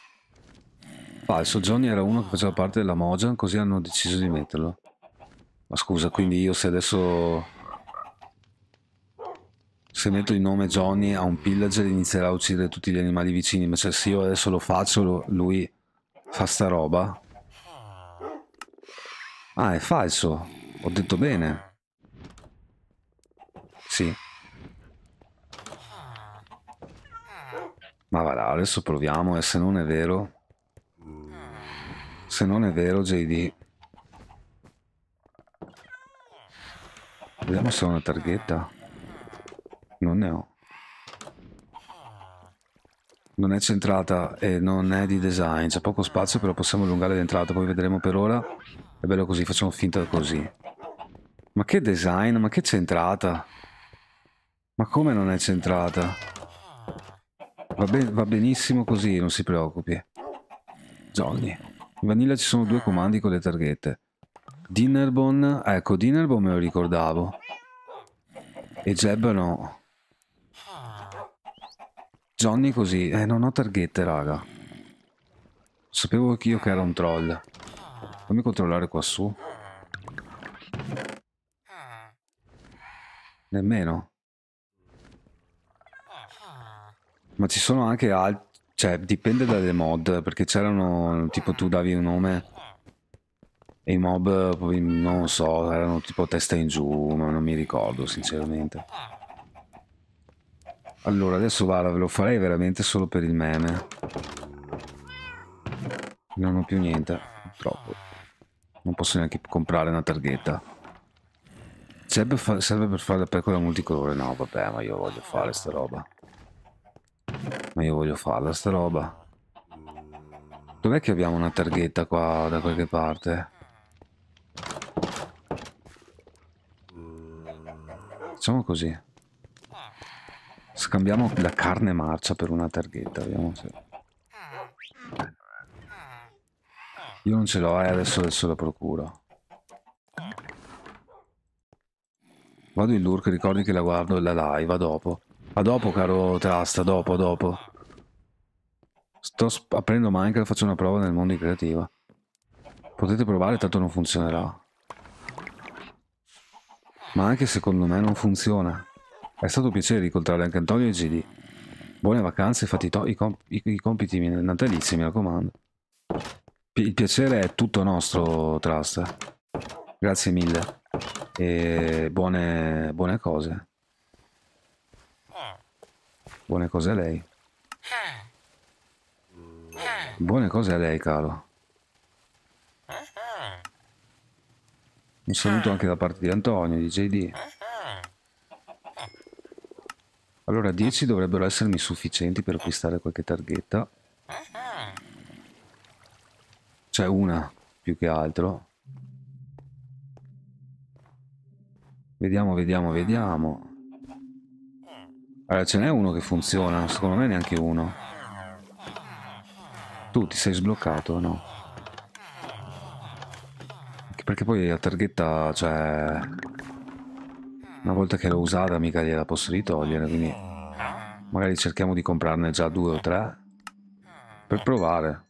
A: Falso, ah, Johnny era uno che faceva parte della Mojang, così hanno deciso di metterlo. Ma scusa, quindi io se adesso... Se metto il nome Johnny a un pillager inizierà a uccidere tutti gli animali vicini, ma cioè se io adesso lo faccio, lui fa sta roba. Ah, è falso. Ho detto bene. Sì. Ma va là, adesso proviamo e eh, se non è vero... Se non è vero, JD. Vediamo se ho una targhetta. Non ne ho. Non è centrata e non è di design. C'è poco spazio, però possiamo allungare l'entrata. Poi vedremo per ora. È bello così, facciamo finta così. Ma che design, ma che centrata. Ma come non è centrata? Va, ben, va benissimo così, non si preoccupi. Johnny. In vanilla ci sono due ah. comandi con le targhette. Dinnerbone, ecco, Dinnerbone me lo ricordavo. E Jeb no. Johnny così. Eh, non ho targhette, raga. Sapevo anch'io che era un troll. Fammi controllare quassù. Nemmeno. Ma ci sono anche altri... Cioè, dipende dalle mod, perché c'erano, tipo tu davi un nome e i mob, poi, non so, erano tipo testa in giù, ma non mi ricordo sinceramente. Allora, adesso vada, ve lo farei veramente solo per il meme. Non ho più niente, purtroppo. Non posso neanche comprare una targhetta. Serve, serve per fare la pecora multicolore? No, vabbè, ma io voglio fare sta roba. Ma io voglio farla sta roba. Dov'è che abbiamo una targhetta qua da qualche parte? Facciamo così. Scambiamo la carne marcia per una targhetta, vediamo se... Io non ce l'ho e eh, adesso, adesso la procuro. Vado in lurk, ricordi che la guardo e la live, dopo. A dopo, caro Trasta, dopo, dopo. Sto aprendo Minecraft, faccio una prova nel mondo di creativa. Potete provare, tanto non funzionerà. Ma anche secondo me non funziona. È stato un piacere incontrare anche Antonio e GD. Buone vacanze, fate i, comp i, i compiti natalizi, mi raccomando. P il piacere è tutto nostro, Trust. Grazie mille. E buone, buone cose. Buone cose a lei. Buone cose a lei, caro. Un saluto anche da parte di Antonio, di JD. Allora 10 dovrebbero essermi sufficienti per acquistare qualche targhetta. C'è una più che altro. Vediamo, vediamo, vediamo. Allora, ce n'è uno che funziona, secondo me neanche uno. Tu ti sei sbloccato, no? Anche perché poi la targhetta, cioè... Una volta che l'ho usata mica gliela posso ritogliere, quindi... Magari cerchiamo di comprarne già due o tre. Per provare.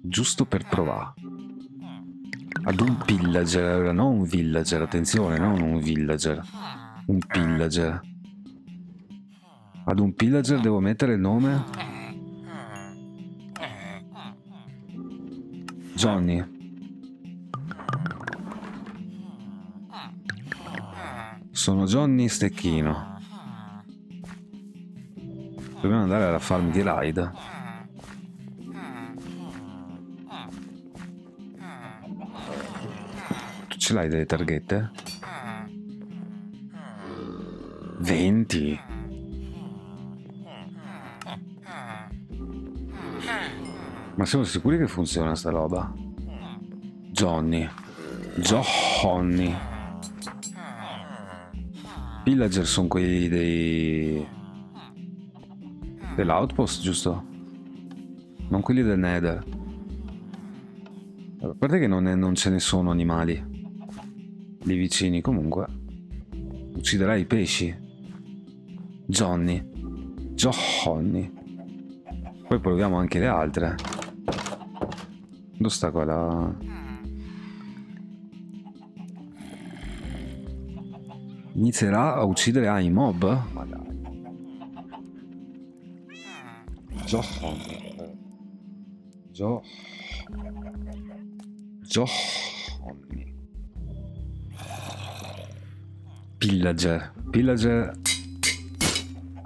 A: Giusto per provare ad un villager, non un villager, attenzione, non un villager un pillager. Ad un pillager devo mettere il nome? Johnny. Sono Johnny Stecchino. Dobbiamo andare alla farm di Raid. Tu ce l'hai delle targhette? 20. Ma siamo sicuri che funziona sta roba? Johnny. Johnny. Villager sono quelli dei... dell'outpost, giusto? Non quelli del Nether. A parte che non, è, non ce ne sono animali lì vicini, comunque. Ucciderai i pesci. Johnny. Johnny. Poi proviamo anche le altre. Dove sta quella? Inizierà a uccidere ai mob? Ma dai. Johnny. Jo. Johnny. Pillager. Pillager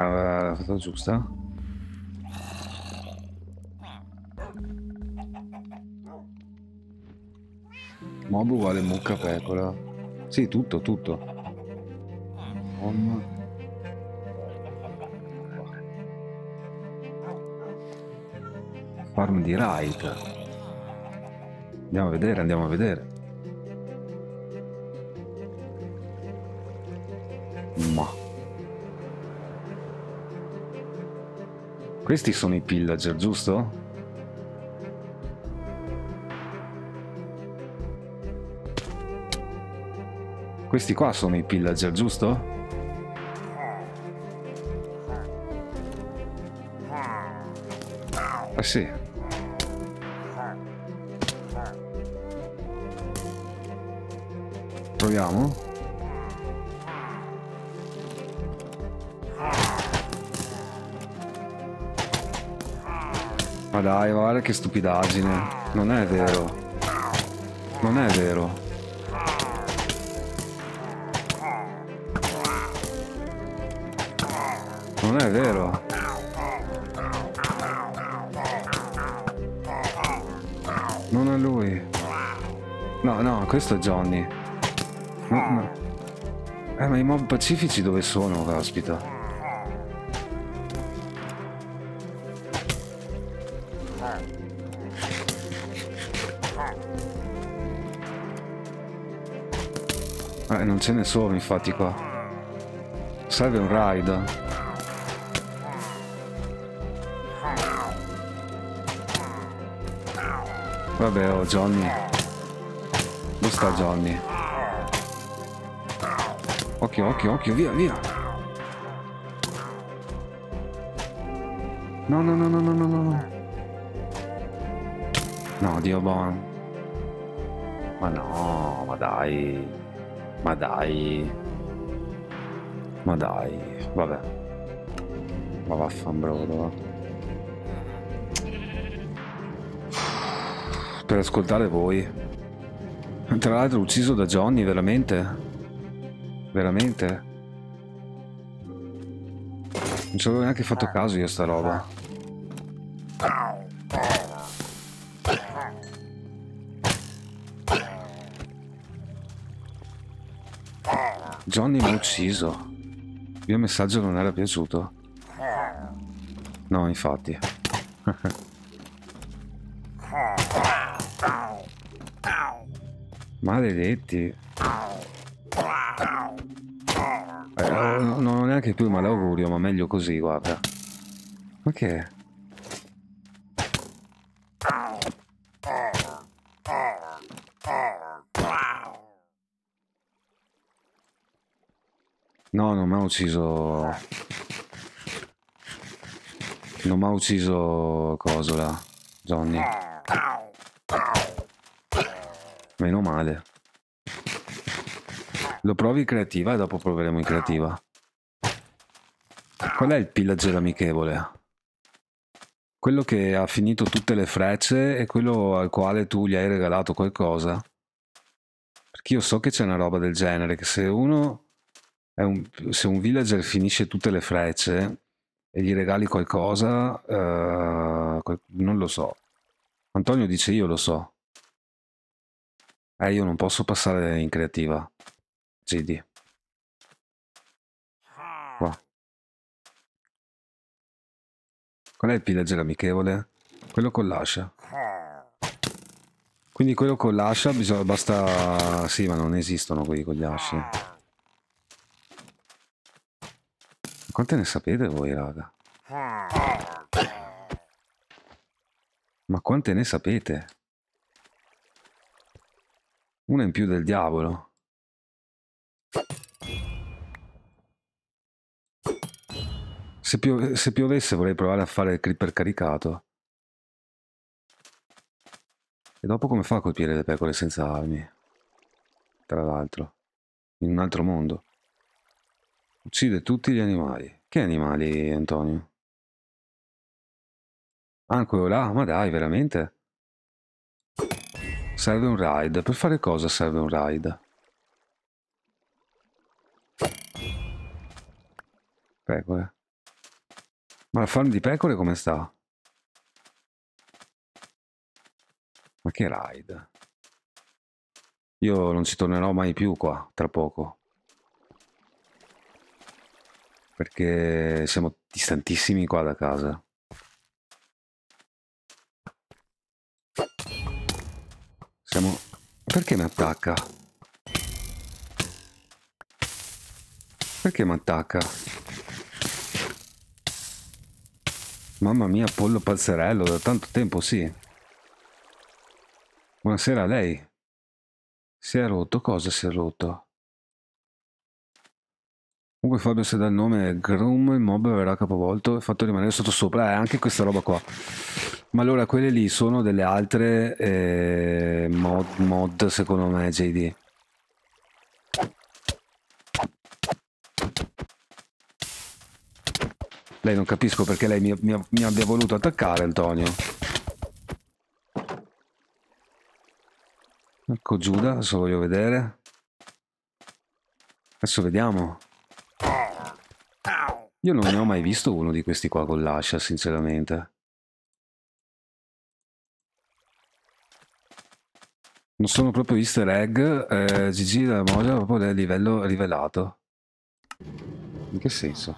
A: alla data giusta? Mob uguale mucca pecora. Sì, tutto, tutto. Home. Farm di Raid. Andiamo a vedere, andiamo a vedere. Ma. Questi sono i pillager, giusto? Questi qua sono i pillager, giusto? Ah sì. Proviamo. Ma dai, guarda che stupidaggine. Non è vero. Non è vero. Non è vero. Non è lui. No, no, questo è Johnny. No, no. Eh, ma i mob pacifici dove sono, caspita? e non ce ne sono infatti qua. Serve un raid. Vabbè, oh Johnny. Dove sta Johnny? Occhio, occhio, occhio, via, via. No, no, no, no, no, no, no. No, Dio buono. Ma no, ma dai. Ma dai. Ma dai. Vabbè. Ma vaffanbrodo, va. Per ascoltare voi. Tra l'altro ucciso da Johnny, veramente? Veramente? Non ci avevo neanche fatto caso io a sta roba. Johnny mi ha ucciso. Il mio messaggio non era piaciuto. No, infatti. Maledetti. Eh, non ho neanche più malaugurio, ma meglio così, guarda. Ma che è? non mi ha ucciso... Non mi ha ucciso Cosola, Johnny. Meno male. Lo provi in creativa e dopo proveremo in creativa. Qual è il pillager amichevole? Quello che ha finito tutte le frecce e quello al quale tu gli hai regalato qualcosa? Perché io so che c'è una roba del genere, che se uno un, se un villager finisce tutte le frecce e gli regali qualcosa, eh, non lo so. Antonio dice io lo so. Eh, io non posso passare in creativa. GD. Qua. Qual è il villager amichevole? Quello con l'ascia. Quindi quello con l'ascia bisogna, basta... Sì, ma non esistono quelli con gli asci. Quante ne sapete voi, raga? Ma quante ne sapete? Una in più del diavolo. Se, pio se piovesse vorrei provare a fare il creeper caricato. E dopo come fa a colpire le pecore senza armi? Tra l'altro. In un altro mondo. Uccide tutti gli animali. Che animali, Antonio? Ah, quello là? Ma dai, veramente? Serve un raid. Per fare cosa serve un raid? Pecore. Ma la farm di pecore come sta? Ma che raid? Io non ci tornerò mai più qua, tra poco perché siamo distantissimi qua da casa. Siamo... Perché mi attacca? Perché mi attacca? Mamma mia, Pollo Pazzerello, da tanto tempo sì. Buonasera a lei. Si è rotto? Cosa si è rotto? Comunque Fabio se dà il nome Groom, il mob verrà capovolto e fatto rimanere sotto sopra, è eh, anche questa roba qua. Ma allora quelle lì sono delle altre eh, mod, mod secondo me JD. Lei non capisco perché lei mi, mi, mi abbia voluto attaccare Antonio. Ecco Giuda, adesso voglio vedere. Adesso vediamo. Io non ne ho mai visto uno di questi qua con l'ascia, sinceramente. Non sono proprio easter egg, eh, GG della Moja proprio del livello rivelato. In che senso?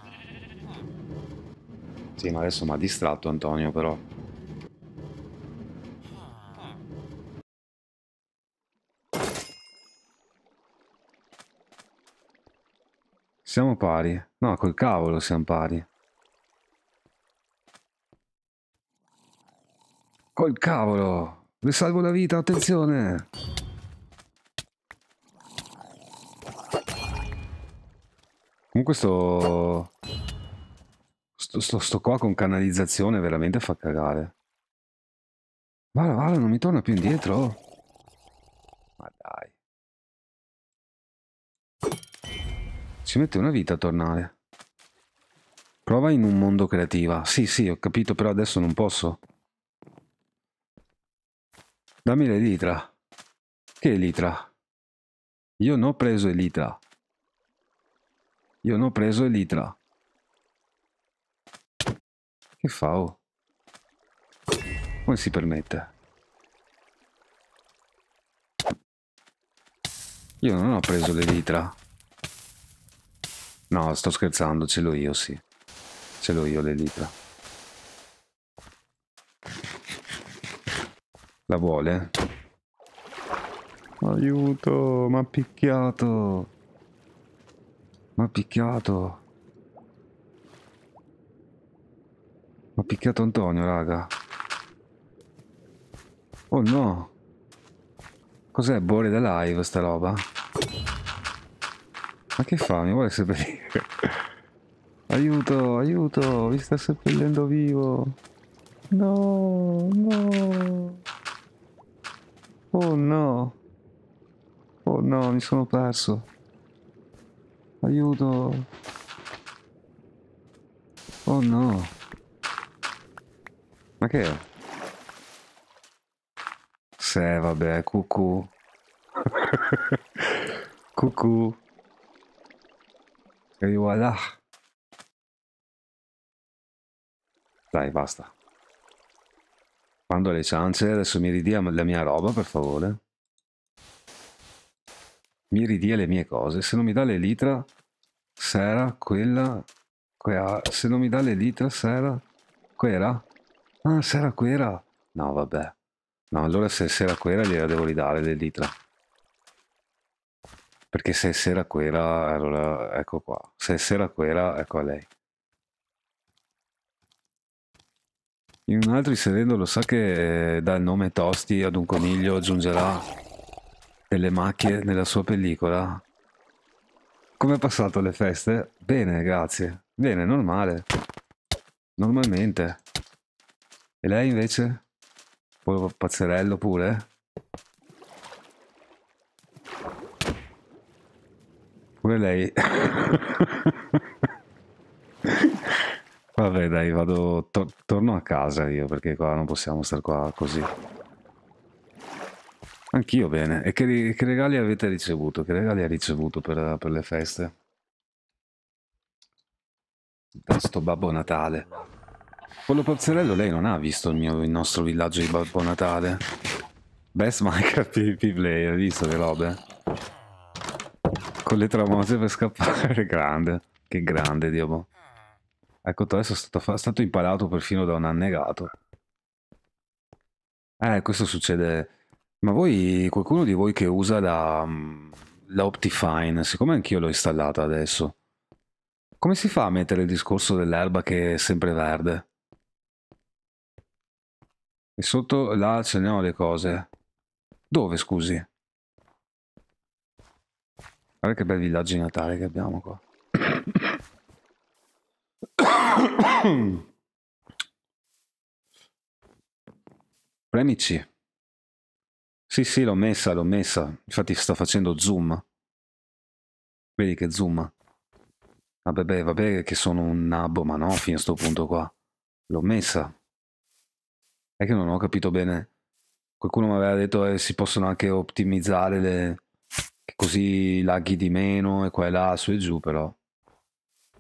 A: Sì, ma adesso mi ha distratto Antonio però. Siamo pari. No, col cavolo siamo pari. Col cavolo! Le salvo la vita, attenzione! Comunque sto... Sto, sto, sto qua con canalizzazione veramente fa cagare. Vada, vada, non mi torna più indietro. Ci mette una vita a tornare. Prova in un mondo creativa. Sì, sì, ho capito, però adesso non posso. Dammi le litra. Che litra? Io non ho preso elitra. Io non ho preso elitra. Che fa? Oh? Come si permette? Io non ho preso l'elitra. No, sto scherzando, ce l'ho io, sì. Ce l'ho io le dita. La vuole? Aiuto, mi ha picchiato. Mi ha picchiato. Mi ha picchiato Antonio, raga. Oh no. Cos'è Bore da live sta roba? Ma che fa? Mi vuole sapere? aiuto, aiuto, mi sta seppellendo vivo. No, no. Oh no. Oh no, mi sono perso. Aiuto. Oh no. Ma che è? Se vabbè, cucù. cucù. E voilà. Dai, basta. Quando le chance, adesso mi ridia la mia roba, per favore. Mi ridia le mie cose. Se non mi dà l'elitra, sera, quella, quella. Se non mi dà l'elitra, sera, quella. Ah, sera, quella. No, vabbè. No, allora se sera, quella gliela devo ridare l'elitra. Perché se è sera quella, allora ecco qua. Se è sera quella, ecco a lei. In un altro inserendo lo sa che eh, dà il nome Tosti ad un coniglio aggiungerà delle macchie nella sua pellicola. Come è passato le feste? Bene, grazie. Bene, normale. Normalmente. E lei invece? Pazzerello pure? Pure lei. Vabbè dai, vado, tor torno a casa io, perché qua non possiamo stare qua così. Anch'io bene. E che, che, regali avete ricevuto? Che regali ha ricevuto per, per le feste? Da sto Babbo Natale. Quello pazzerello lei non ha visto il, mio, il nostro villaggio di Babbo Natale? Best Minecraft PvP Player, visto che robe? con le tramose per scappare. grande, che grande, Dio. Boh. Ecco, adesso è stato, è stato impalato perfino da un annegato. Eh, questo succede... Ma voi, qualcuno di voi che usa la, mm, la Optifine, siccome anch'io l'ho installata adesso, come si fa a mettere il discorso dell'erba che è sempre verde? E sotto là ce ne ho le cose. Dove, scusi? Guarda che bel villaggio di Natale che abbiamo qua. Premici. Sì, sì, l'ho messa, l'ho messa. Infatti sta facendo zoom. Vedi che zoom. Vabbè, beh, vabbè che sono un nabbo, ma no, fino a sto punto qua. L'ho messa. È che non ho capito bene. Qualcuno mi aveva detto che eh, si possono anche ottimizzare le, così laghi di meno e qua e là, su e giù però.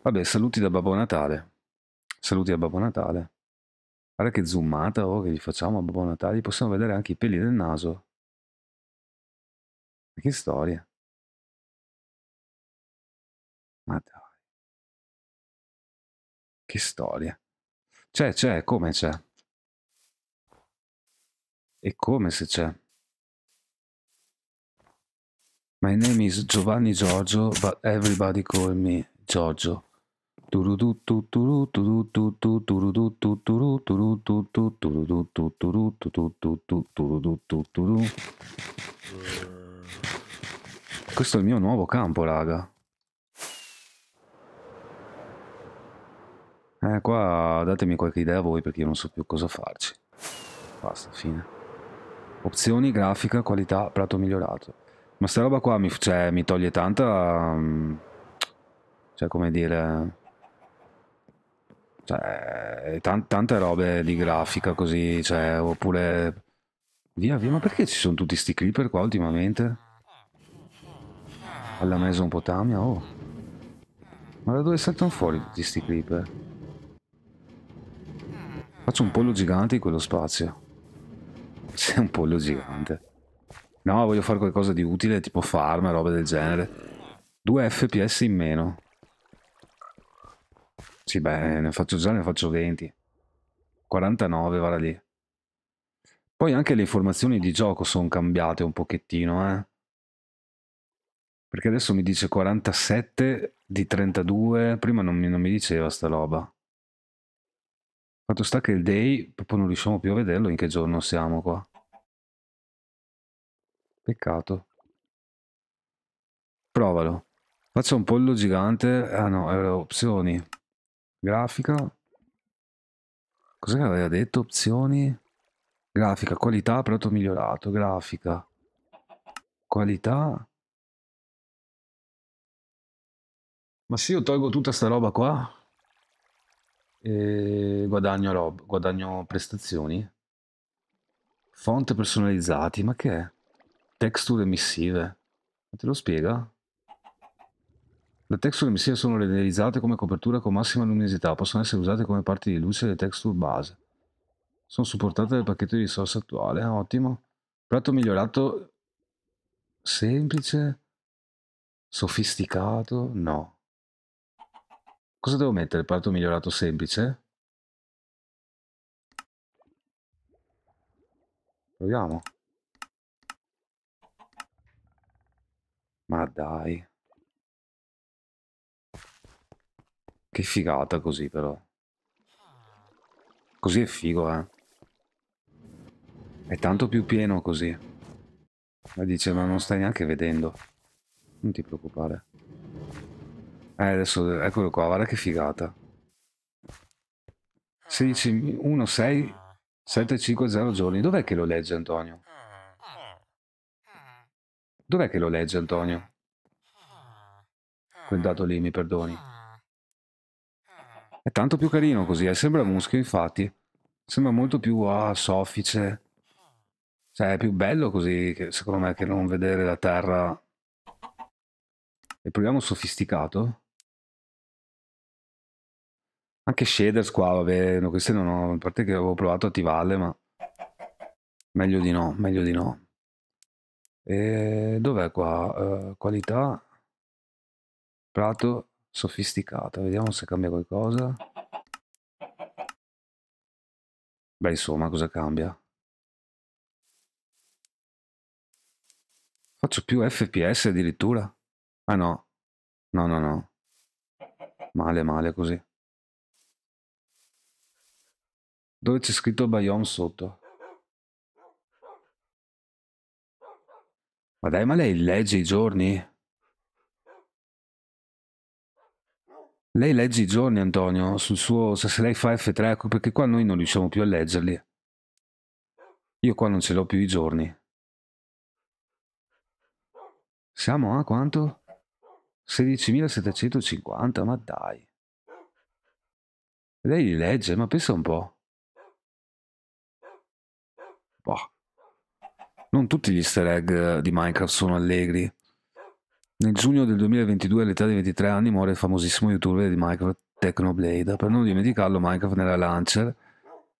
A: Vabbè, saluti da Babbo Natale. Saluti a Babbo Natale. Guarda che zoomata oh, che gli facciamo a Babbo Natale, gli possiamo vedere anche i peli del naso. Che storia.
B: Ma dai. Che storia. C'è, c'è, come c'è?
A: E come se c'è? My name is Giovanni Giorgio, but everybody call me Giorgio. Questo è il mio nuovo campo, raga. Eh, qua datemi qualche idea voi perché io non so più cosa farci. Basta, fine. Opzioni, grafica, qualità, prato migliorato. Ma sta roba qua mi, cioè, mi toglie tanta... Mm, cioè, come dire... Cioè, tante, tante robe di grafica così, cioè, oppure... Via, via, ma perché ci sono tutti sti creeper qua ultimamente? Alla Mesopotamia, oh. Ma da dove saltano fuori tutti sti creeper? Faccio un pollo gigante in quello spazio. Sei un pollo gigante. No, voglio fare qualcosa di utile, tipo farm, roba del genere. 2 FPS in meno. Sì, beh, ne faccio già, ne faccio 20. 49, guarda lì. Poi anche le informazioni di gioco sono cambiate un pochettino, eh. Perché adesso mi dice 47 di 32, prima non mi, non mi diceva sta roba. Fatto sta che il day, proprio non riusciamo più a vederlo in che giorno
B: siamo qua. Peccato.
A: Provalo. Faccio un pollo gigante. Ah no, era opzioni. Grafica. Cos'è che aveva detto? Opzioni. Grafica, qualità, prodotto migliorato. Grafica. Qualità.
B: Ma se io tolgo tutta sta roba qua
A: e guadagno roba, guadagno prestazioni. Font personalizzati, ma che è? texture emissive. Te lo spiega? Le texture emissive sono renderizzate come copertura con massima luminosità, possono essere usate come parti di luce delle texture base. Sono supportate dal pacchetto di risorse attuale, ottimo. Prato migliorato semplice, sofisticato, no. Cosa devo mettere? Prato
B: migliorato semplice? Proviamo.
A: Ma dai. Che figata così però. Così è figo, eh. È tanto più pieno così. Ma dice, ma non stai neanche vedendo. Non ti preoccupare. Eh, adesso, eccolo eh, qua, guarda che figata. 16, 1, 6, 7, 5, 0 giorni. Dov'è che lo legge Antonio? Dov'è che lo legge Antonio? Quel ah, dato lì, mi perdoni. Ah, ah. È tanto più carino così, eh? sembra muschio infatti. Sembra molto più ah, soffice. Cioè è più bello così, che, secondo me, che non vedere la terra.
B: E proviamo sofisticato.
A: Anche shaders qua, vabbè, queste non ho, a parte che avevo provato a attivarle, ma meglio di no, meglio di no. E dov'è qua? Eh, qualità, prato, sofisticata. Vediamo se cambia qualcosa.
B: Beh, insomma, cosa cambia?
A: Faccio più FPS addirittura? Ah no. No, no, no. Male, male così.
B: Dove c'è scritto Bayon sotto? Ma dai, ma lei legge i giorni?
A: Lei legge i giorni, Antonio, sul suo, se lei fa F3, ecco, perché qua noi non riusciamo più a leggerli. Io qua non ce l'ho più i giorni. Siamo a quanto? 16.750, ma dai. Lei li legge, ma pensa un po'. Boh. Non tutti gli easter egg eh, di Minecraft sono allegri. Nel giugno del 2022, all'età di 23 anni, muore il famosissimo youtuber di Minecraft Technoblade. Per non dimenticarlo, Minecraft nella Lancer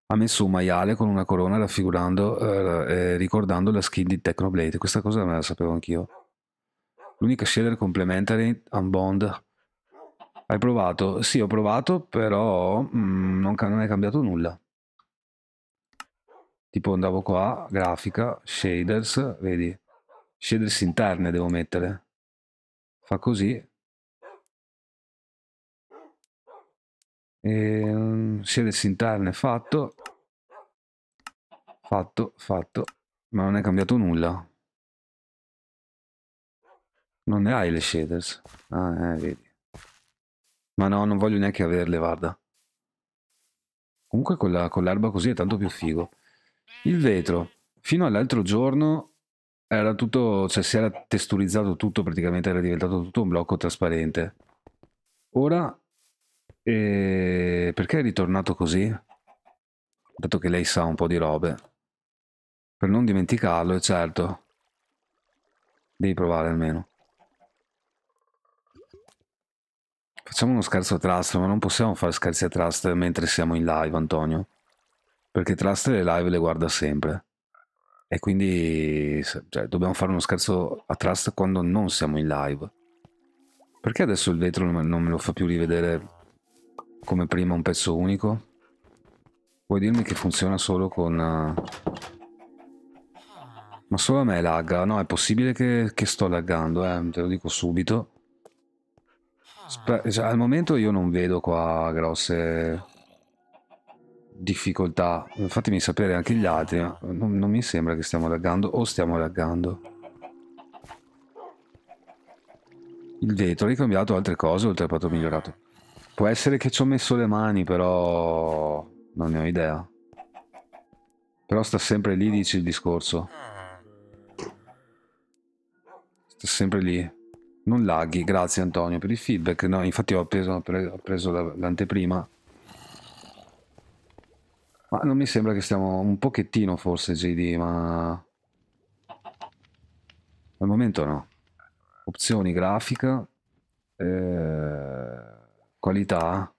A: ha messo un maiale con una corona raffigurando eh, eh, ricordando la skin di Technoblade. Questa cosa me la sapevo anch'io. L'unica shader complementary Unbond. Hai provato? Sì, ho provato, però mm, non, non è cambiato nulla tipo andavo qua, grafica, shaders, vedi, shaders interne devo mettere,
B: fa così, e, ehm, shaders interne fatto, fatto,
A: fatto, ma non è cambiato nulla, non ne hai le shaders, ah eh, vedi, ma no, non voglio neanche averle, guarda. Comunque con l'erba così è tanto più figo. Il vetro, fino all'altro giorno era tutto, cioè si era testurizzato tutto, praticamente era diventato tutto un blocco trasparente. Ora, eh, perché è ritornato così? Dato che lei sa un po' di robe. Per non dimenticarlo, è certo. Devi provare almeno. Facciamo uno scherzo a Trust, ma non possiamo fare scherzi a Trust mentre siamo in live, Antonio perché Trust le live le guarda sempre. E quindi cioè, dobbiamo fare uno scherzo a Trust quando non siamo in live. Perché adesso il vetro non me lo fa più rivedere come prima un pezzo unico? Vuoi dirmi che funziona solo con... Ma solo a me lagga? No, è possibile che, che sto laggando, eh? te lo dico subito. Sp cioè, al momento io non vedo qua grosse difficoltà. Fatemi sapere anche gli altri, non, non mi sembra che stiamo laggando o stiamo laggando. Il vetro, hai cambiato altre cose o il treppato migliorato? Può essere che ci ho messo le mani, però non ne ho idea. Però sta sempre lì, dice il discorso. Sta sempre lì. Non laghi, grazie Antonio per il feedback. No, infatti ho preso, ho preso l'anteprima ma non mi sembra che stiamo un pochettino forse JD, ma... Al momento no. Opzioni grafica, eh... qualità,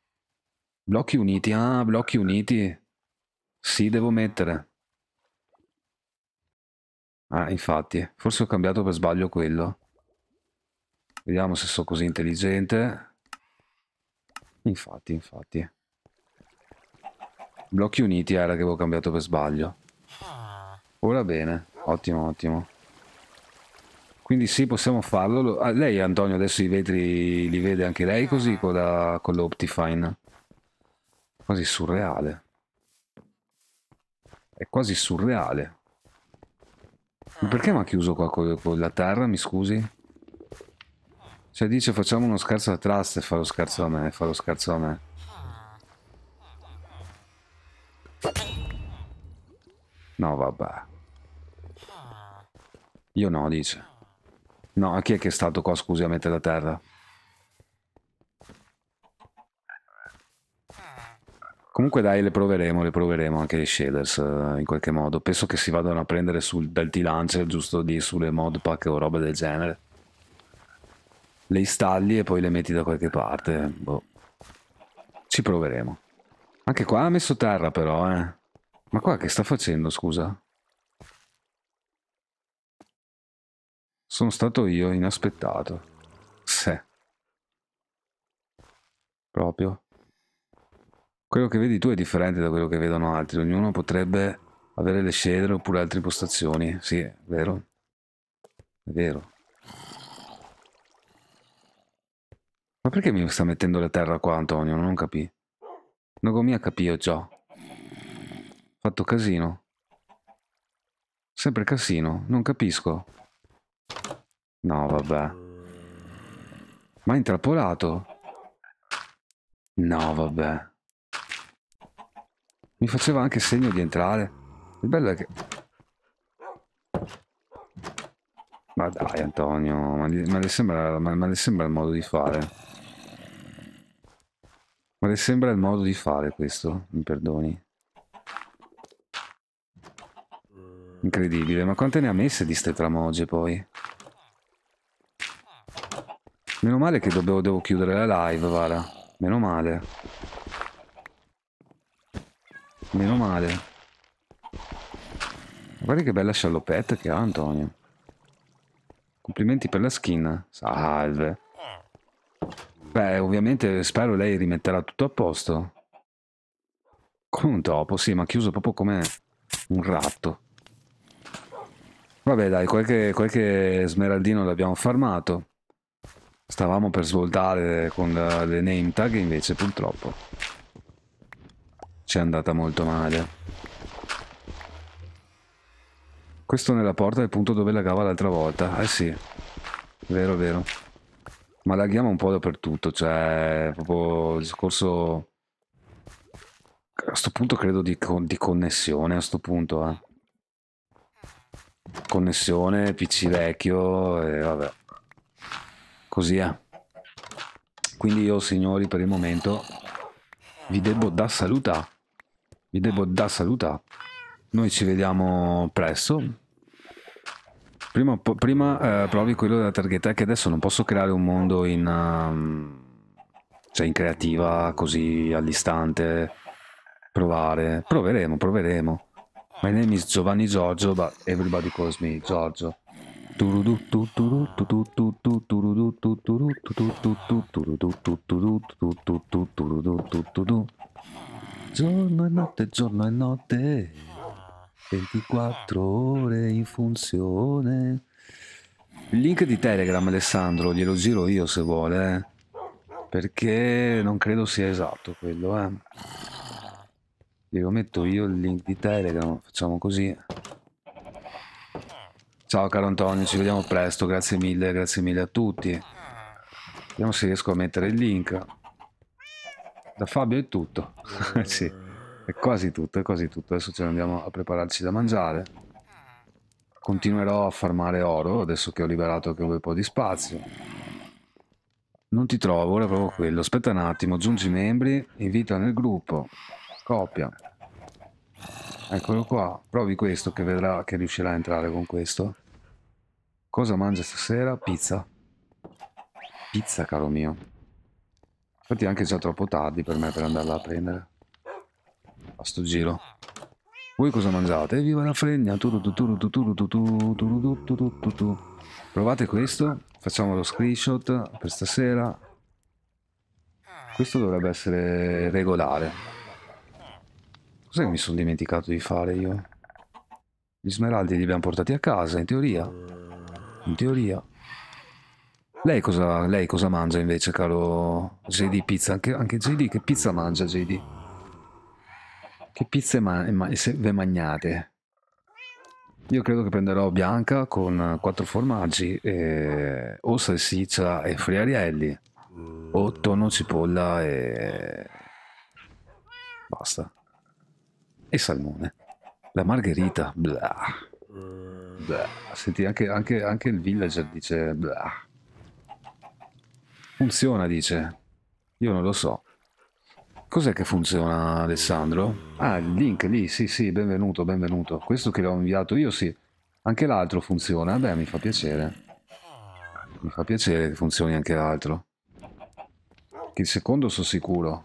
A: blocchi uniti, ah, blocchi uniti. Sì, devo mettere. Ah, infatti, forse ho cambiato per sbaglio quello. Vediamo se sono così intelligente. Infatti, infatti. Blocchi uniti eh, era che avevo cambiato per sbaglio. Ah. Ora bene, ottimo, ottimo. Quindi sì, possiamo farlo. Ah, lei, Antonio, adesso i vetri li vede anche lei così ah. con, la, con l'Optifine. Quasi surreale. È quasi surreale. Ma ah. perché mi ha chiuso qua con, con la terra, mi scusi? Cioè dice facciamo uno scherzo a Trust e fa lo scherzo a me, fa lo scherzo a me. No, vabbè. Io no, dice. No, chi è che è stato qua, scusi, a mettere da terra? Comunque dai, le proveremo, le proveremo anche le shaders eh, in qualche modo. Penso che si vadano a prendere sul belty Lancer, giusto lì, sulle modpack o roba del genere. Le installi e poi le metti da qualche parte. Boh. Ci proveremo. Anche qua ha messo terra però, eh. Ma qua che sta facendo, scusa? Sono stato io, inaspettato. Sì. Proprio. Quello che vedi tu è differente da quello che vedono altri. Ognuno potrebbe avere le scelte oppure altre impostazioni. Sì, è vero. È vero. Ma perché mi sta mettendo la terra qua, Antonio? Non capì. Non mi ha capito ciò. Fatto casino. Sempre casino, non capisco. No, vabbè. Ma intrappolato? No, vabbè. Mi faceva anche segno di entrare. Il bello è che... Ma dai Antonio, ma, ma, le sembra, ma, ma le sembra il modo di fare. Ma le sembra il modo di fare questo, mi perdoni. Incredibile, ma quante ne ha messe di ste tramoge poi? Meno male che dovevo, devo chiudere la live, Vara. Meno male. Meno male. Guarda che bella scialopetta che ha Antonio. Complimenti per la skin. Salve. Beh, ovviamente spero lei rimetterà tutto a posto. Come un topo, sì, ma chiuso proprio come un ratto. Vabbè dai, qualche, qualche smeraldino l'abbiamo farmato. Stavamo per svoltare con le name tag invece purtroppo ci è andata molto male. Questo nella porta è il punto dove lagava l'altra volta. Eh sì, vero vero. Ma laghiamo un po' dappertutto, cioè proprio il discorso... A sto punto credo di, con di connessione, a sto punto eh. Connessione, PC vecchio e vabbè. Così è. Quindi io signori per il momento vi devo da saluta. Vi devo da saluta. Noi ci vediamo presto. Prima, prima eh, provi quello della targhetta che adesso non posso creare un mondo in, um, cioè in creativa così all'istante. Provare. Proveremo, proveremo. My name is Giovanni Giorgio, but everybody calls me Giorgio. Giorno e notte, giorno e notte, 24 ore in funzione. Il link di Telegram, Alessandro, glielo giro io se vuole, eh? perché non credo sia esatto quello, eh. Vi metto io il link di Telegram, facciamo così. Ciao caro Antonio, ci vediamo presto, grazie mille, grazie mille a tutti. Vediamo se riesco a mettere il link. Da Fabio è tutto. sì, è quasi tutto, è quasi tutto. Adesso ce ne andiamo a prepararci da mangiare. Continuerò a farmare oro, adesso che ho liberato anche un bel po' di spazio. Non ti trovo, ora proprio quello. Aspetta un attimo, aggiungi membri, invita nel gruppo. Copia. Eccolo qua. Provi questo che vedrà che riuscirà a entrare con questo. Cosa mangia stasera? Pizza. Pizza, caro mio. Infatti è anche già troppo tardi per me per andarla a prendere. A sto giro. Voi cosa mangiate? Viva la fregna! Provate questo, facciamo lo screenshot per stasera. Questo dovrebbe essere regolare. Cosa mi sono dimenticato di fare io? Gli smeraldi li abbiamo portati a casa, in teoria. In teoria. Lei cosa, lei cosa mangia invece, caro JD Pizza? Anche, anche, JD, che pizza mangia JD? Che pizze ma- ma- ve magnate? Io credo che prenderò bianca con quattro formaggi, e... o salsiccia e friarielli, o tonno cipolla e... basta e salmone. La margherita, mm. bla. Senti, anche, anche, anche il villager dice bla. Funziona, dice. Io non lo so. Cos'è che funziona, Alessandro? Ah, il link lì, sì, sì, benvenuto, benvenuto. Questo che l'ho inviato io, sì. Anche l'altro funziona. Beh, mi fa piacere. Mi fa piacere che funzioni anche l'altro. Che il secondo so sicuro.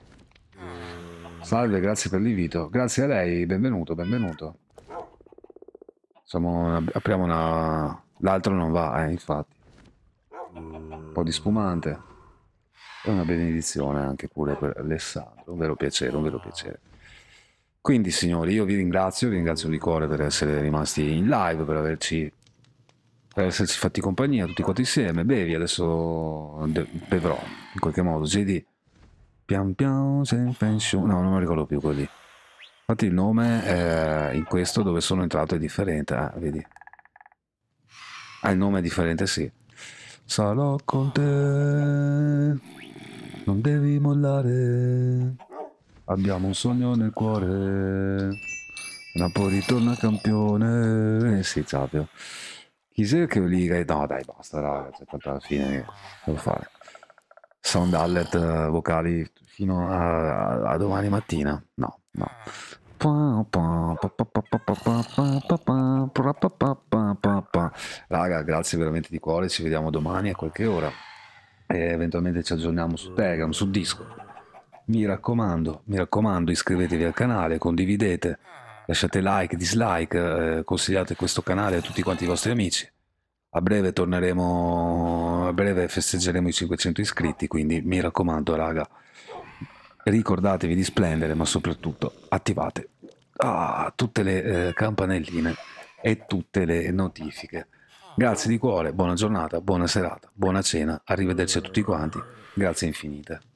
A: Salve, grazie per l'invito. Grazie a lei, benvenuto, benvenuto. Siamo, apriamo una... L'altro non va, eh, infatti. Un po' di spumante. E una benedizione anche pure per Alessandro, un vero piacere, un vero piacere. Quindi signori, io vi ringrazio, vi ringrazio di cuore per essere rimasti in live, per averci per esserci fatti compagnia tutti quanti insieme. Bevi, adesso bevrò in qualche modo. JD Pian piano, sempre in su. No, non mi ricordo più così. Infatti il nome eh, in questo dove sono entrato è differente. Ah, vedi. Ah, il nome è differente, sì. Sarò con te. Non devi mollare. Abbiamo un sogno nel cuore. Napoli torna campione. Eh sì, Fabio. Chissà che liga. No, dai, basta, raga. C'è cioè, alla fine. Devo fare sound alert eh, vocali fino a, a domani mattina. No, no. Raga, grazie veramente di cuore, ci vediamo domani a qualche ora e eventualmente ci aggiorniamo su Telegram, su Discord. Mi raccomando, mi raccomando, iscrivetevi al canale, condividete, lasciate like, dislike, eh, consigliate questo canale a tutti quanti i vostri amici. A breve torneremo, a breve festeggeremo i 500 iscritti, quindi mi raccomando raga, ricordatevi di splendere, ma soprattutto attivate ah, tutte le eh, campanelline e tutte le notifiche. Grazie di cuore, buona giornata, buona serata, buona cena, arrivederci a tutti quanti, grazie infinite.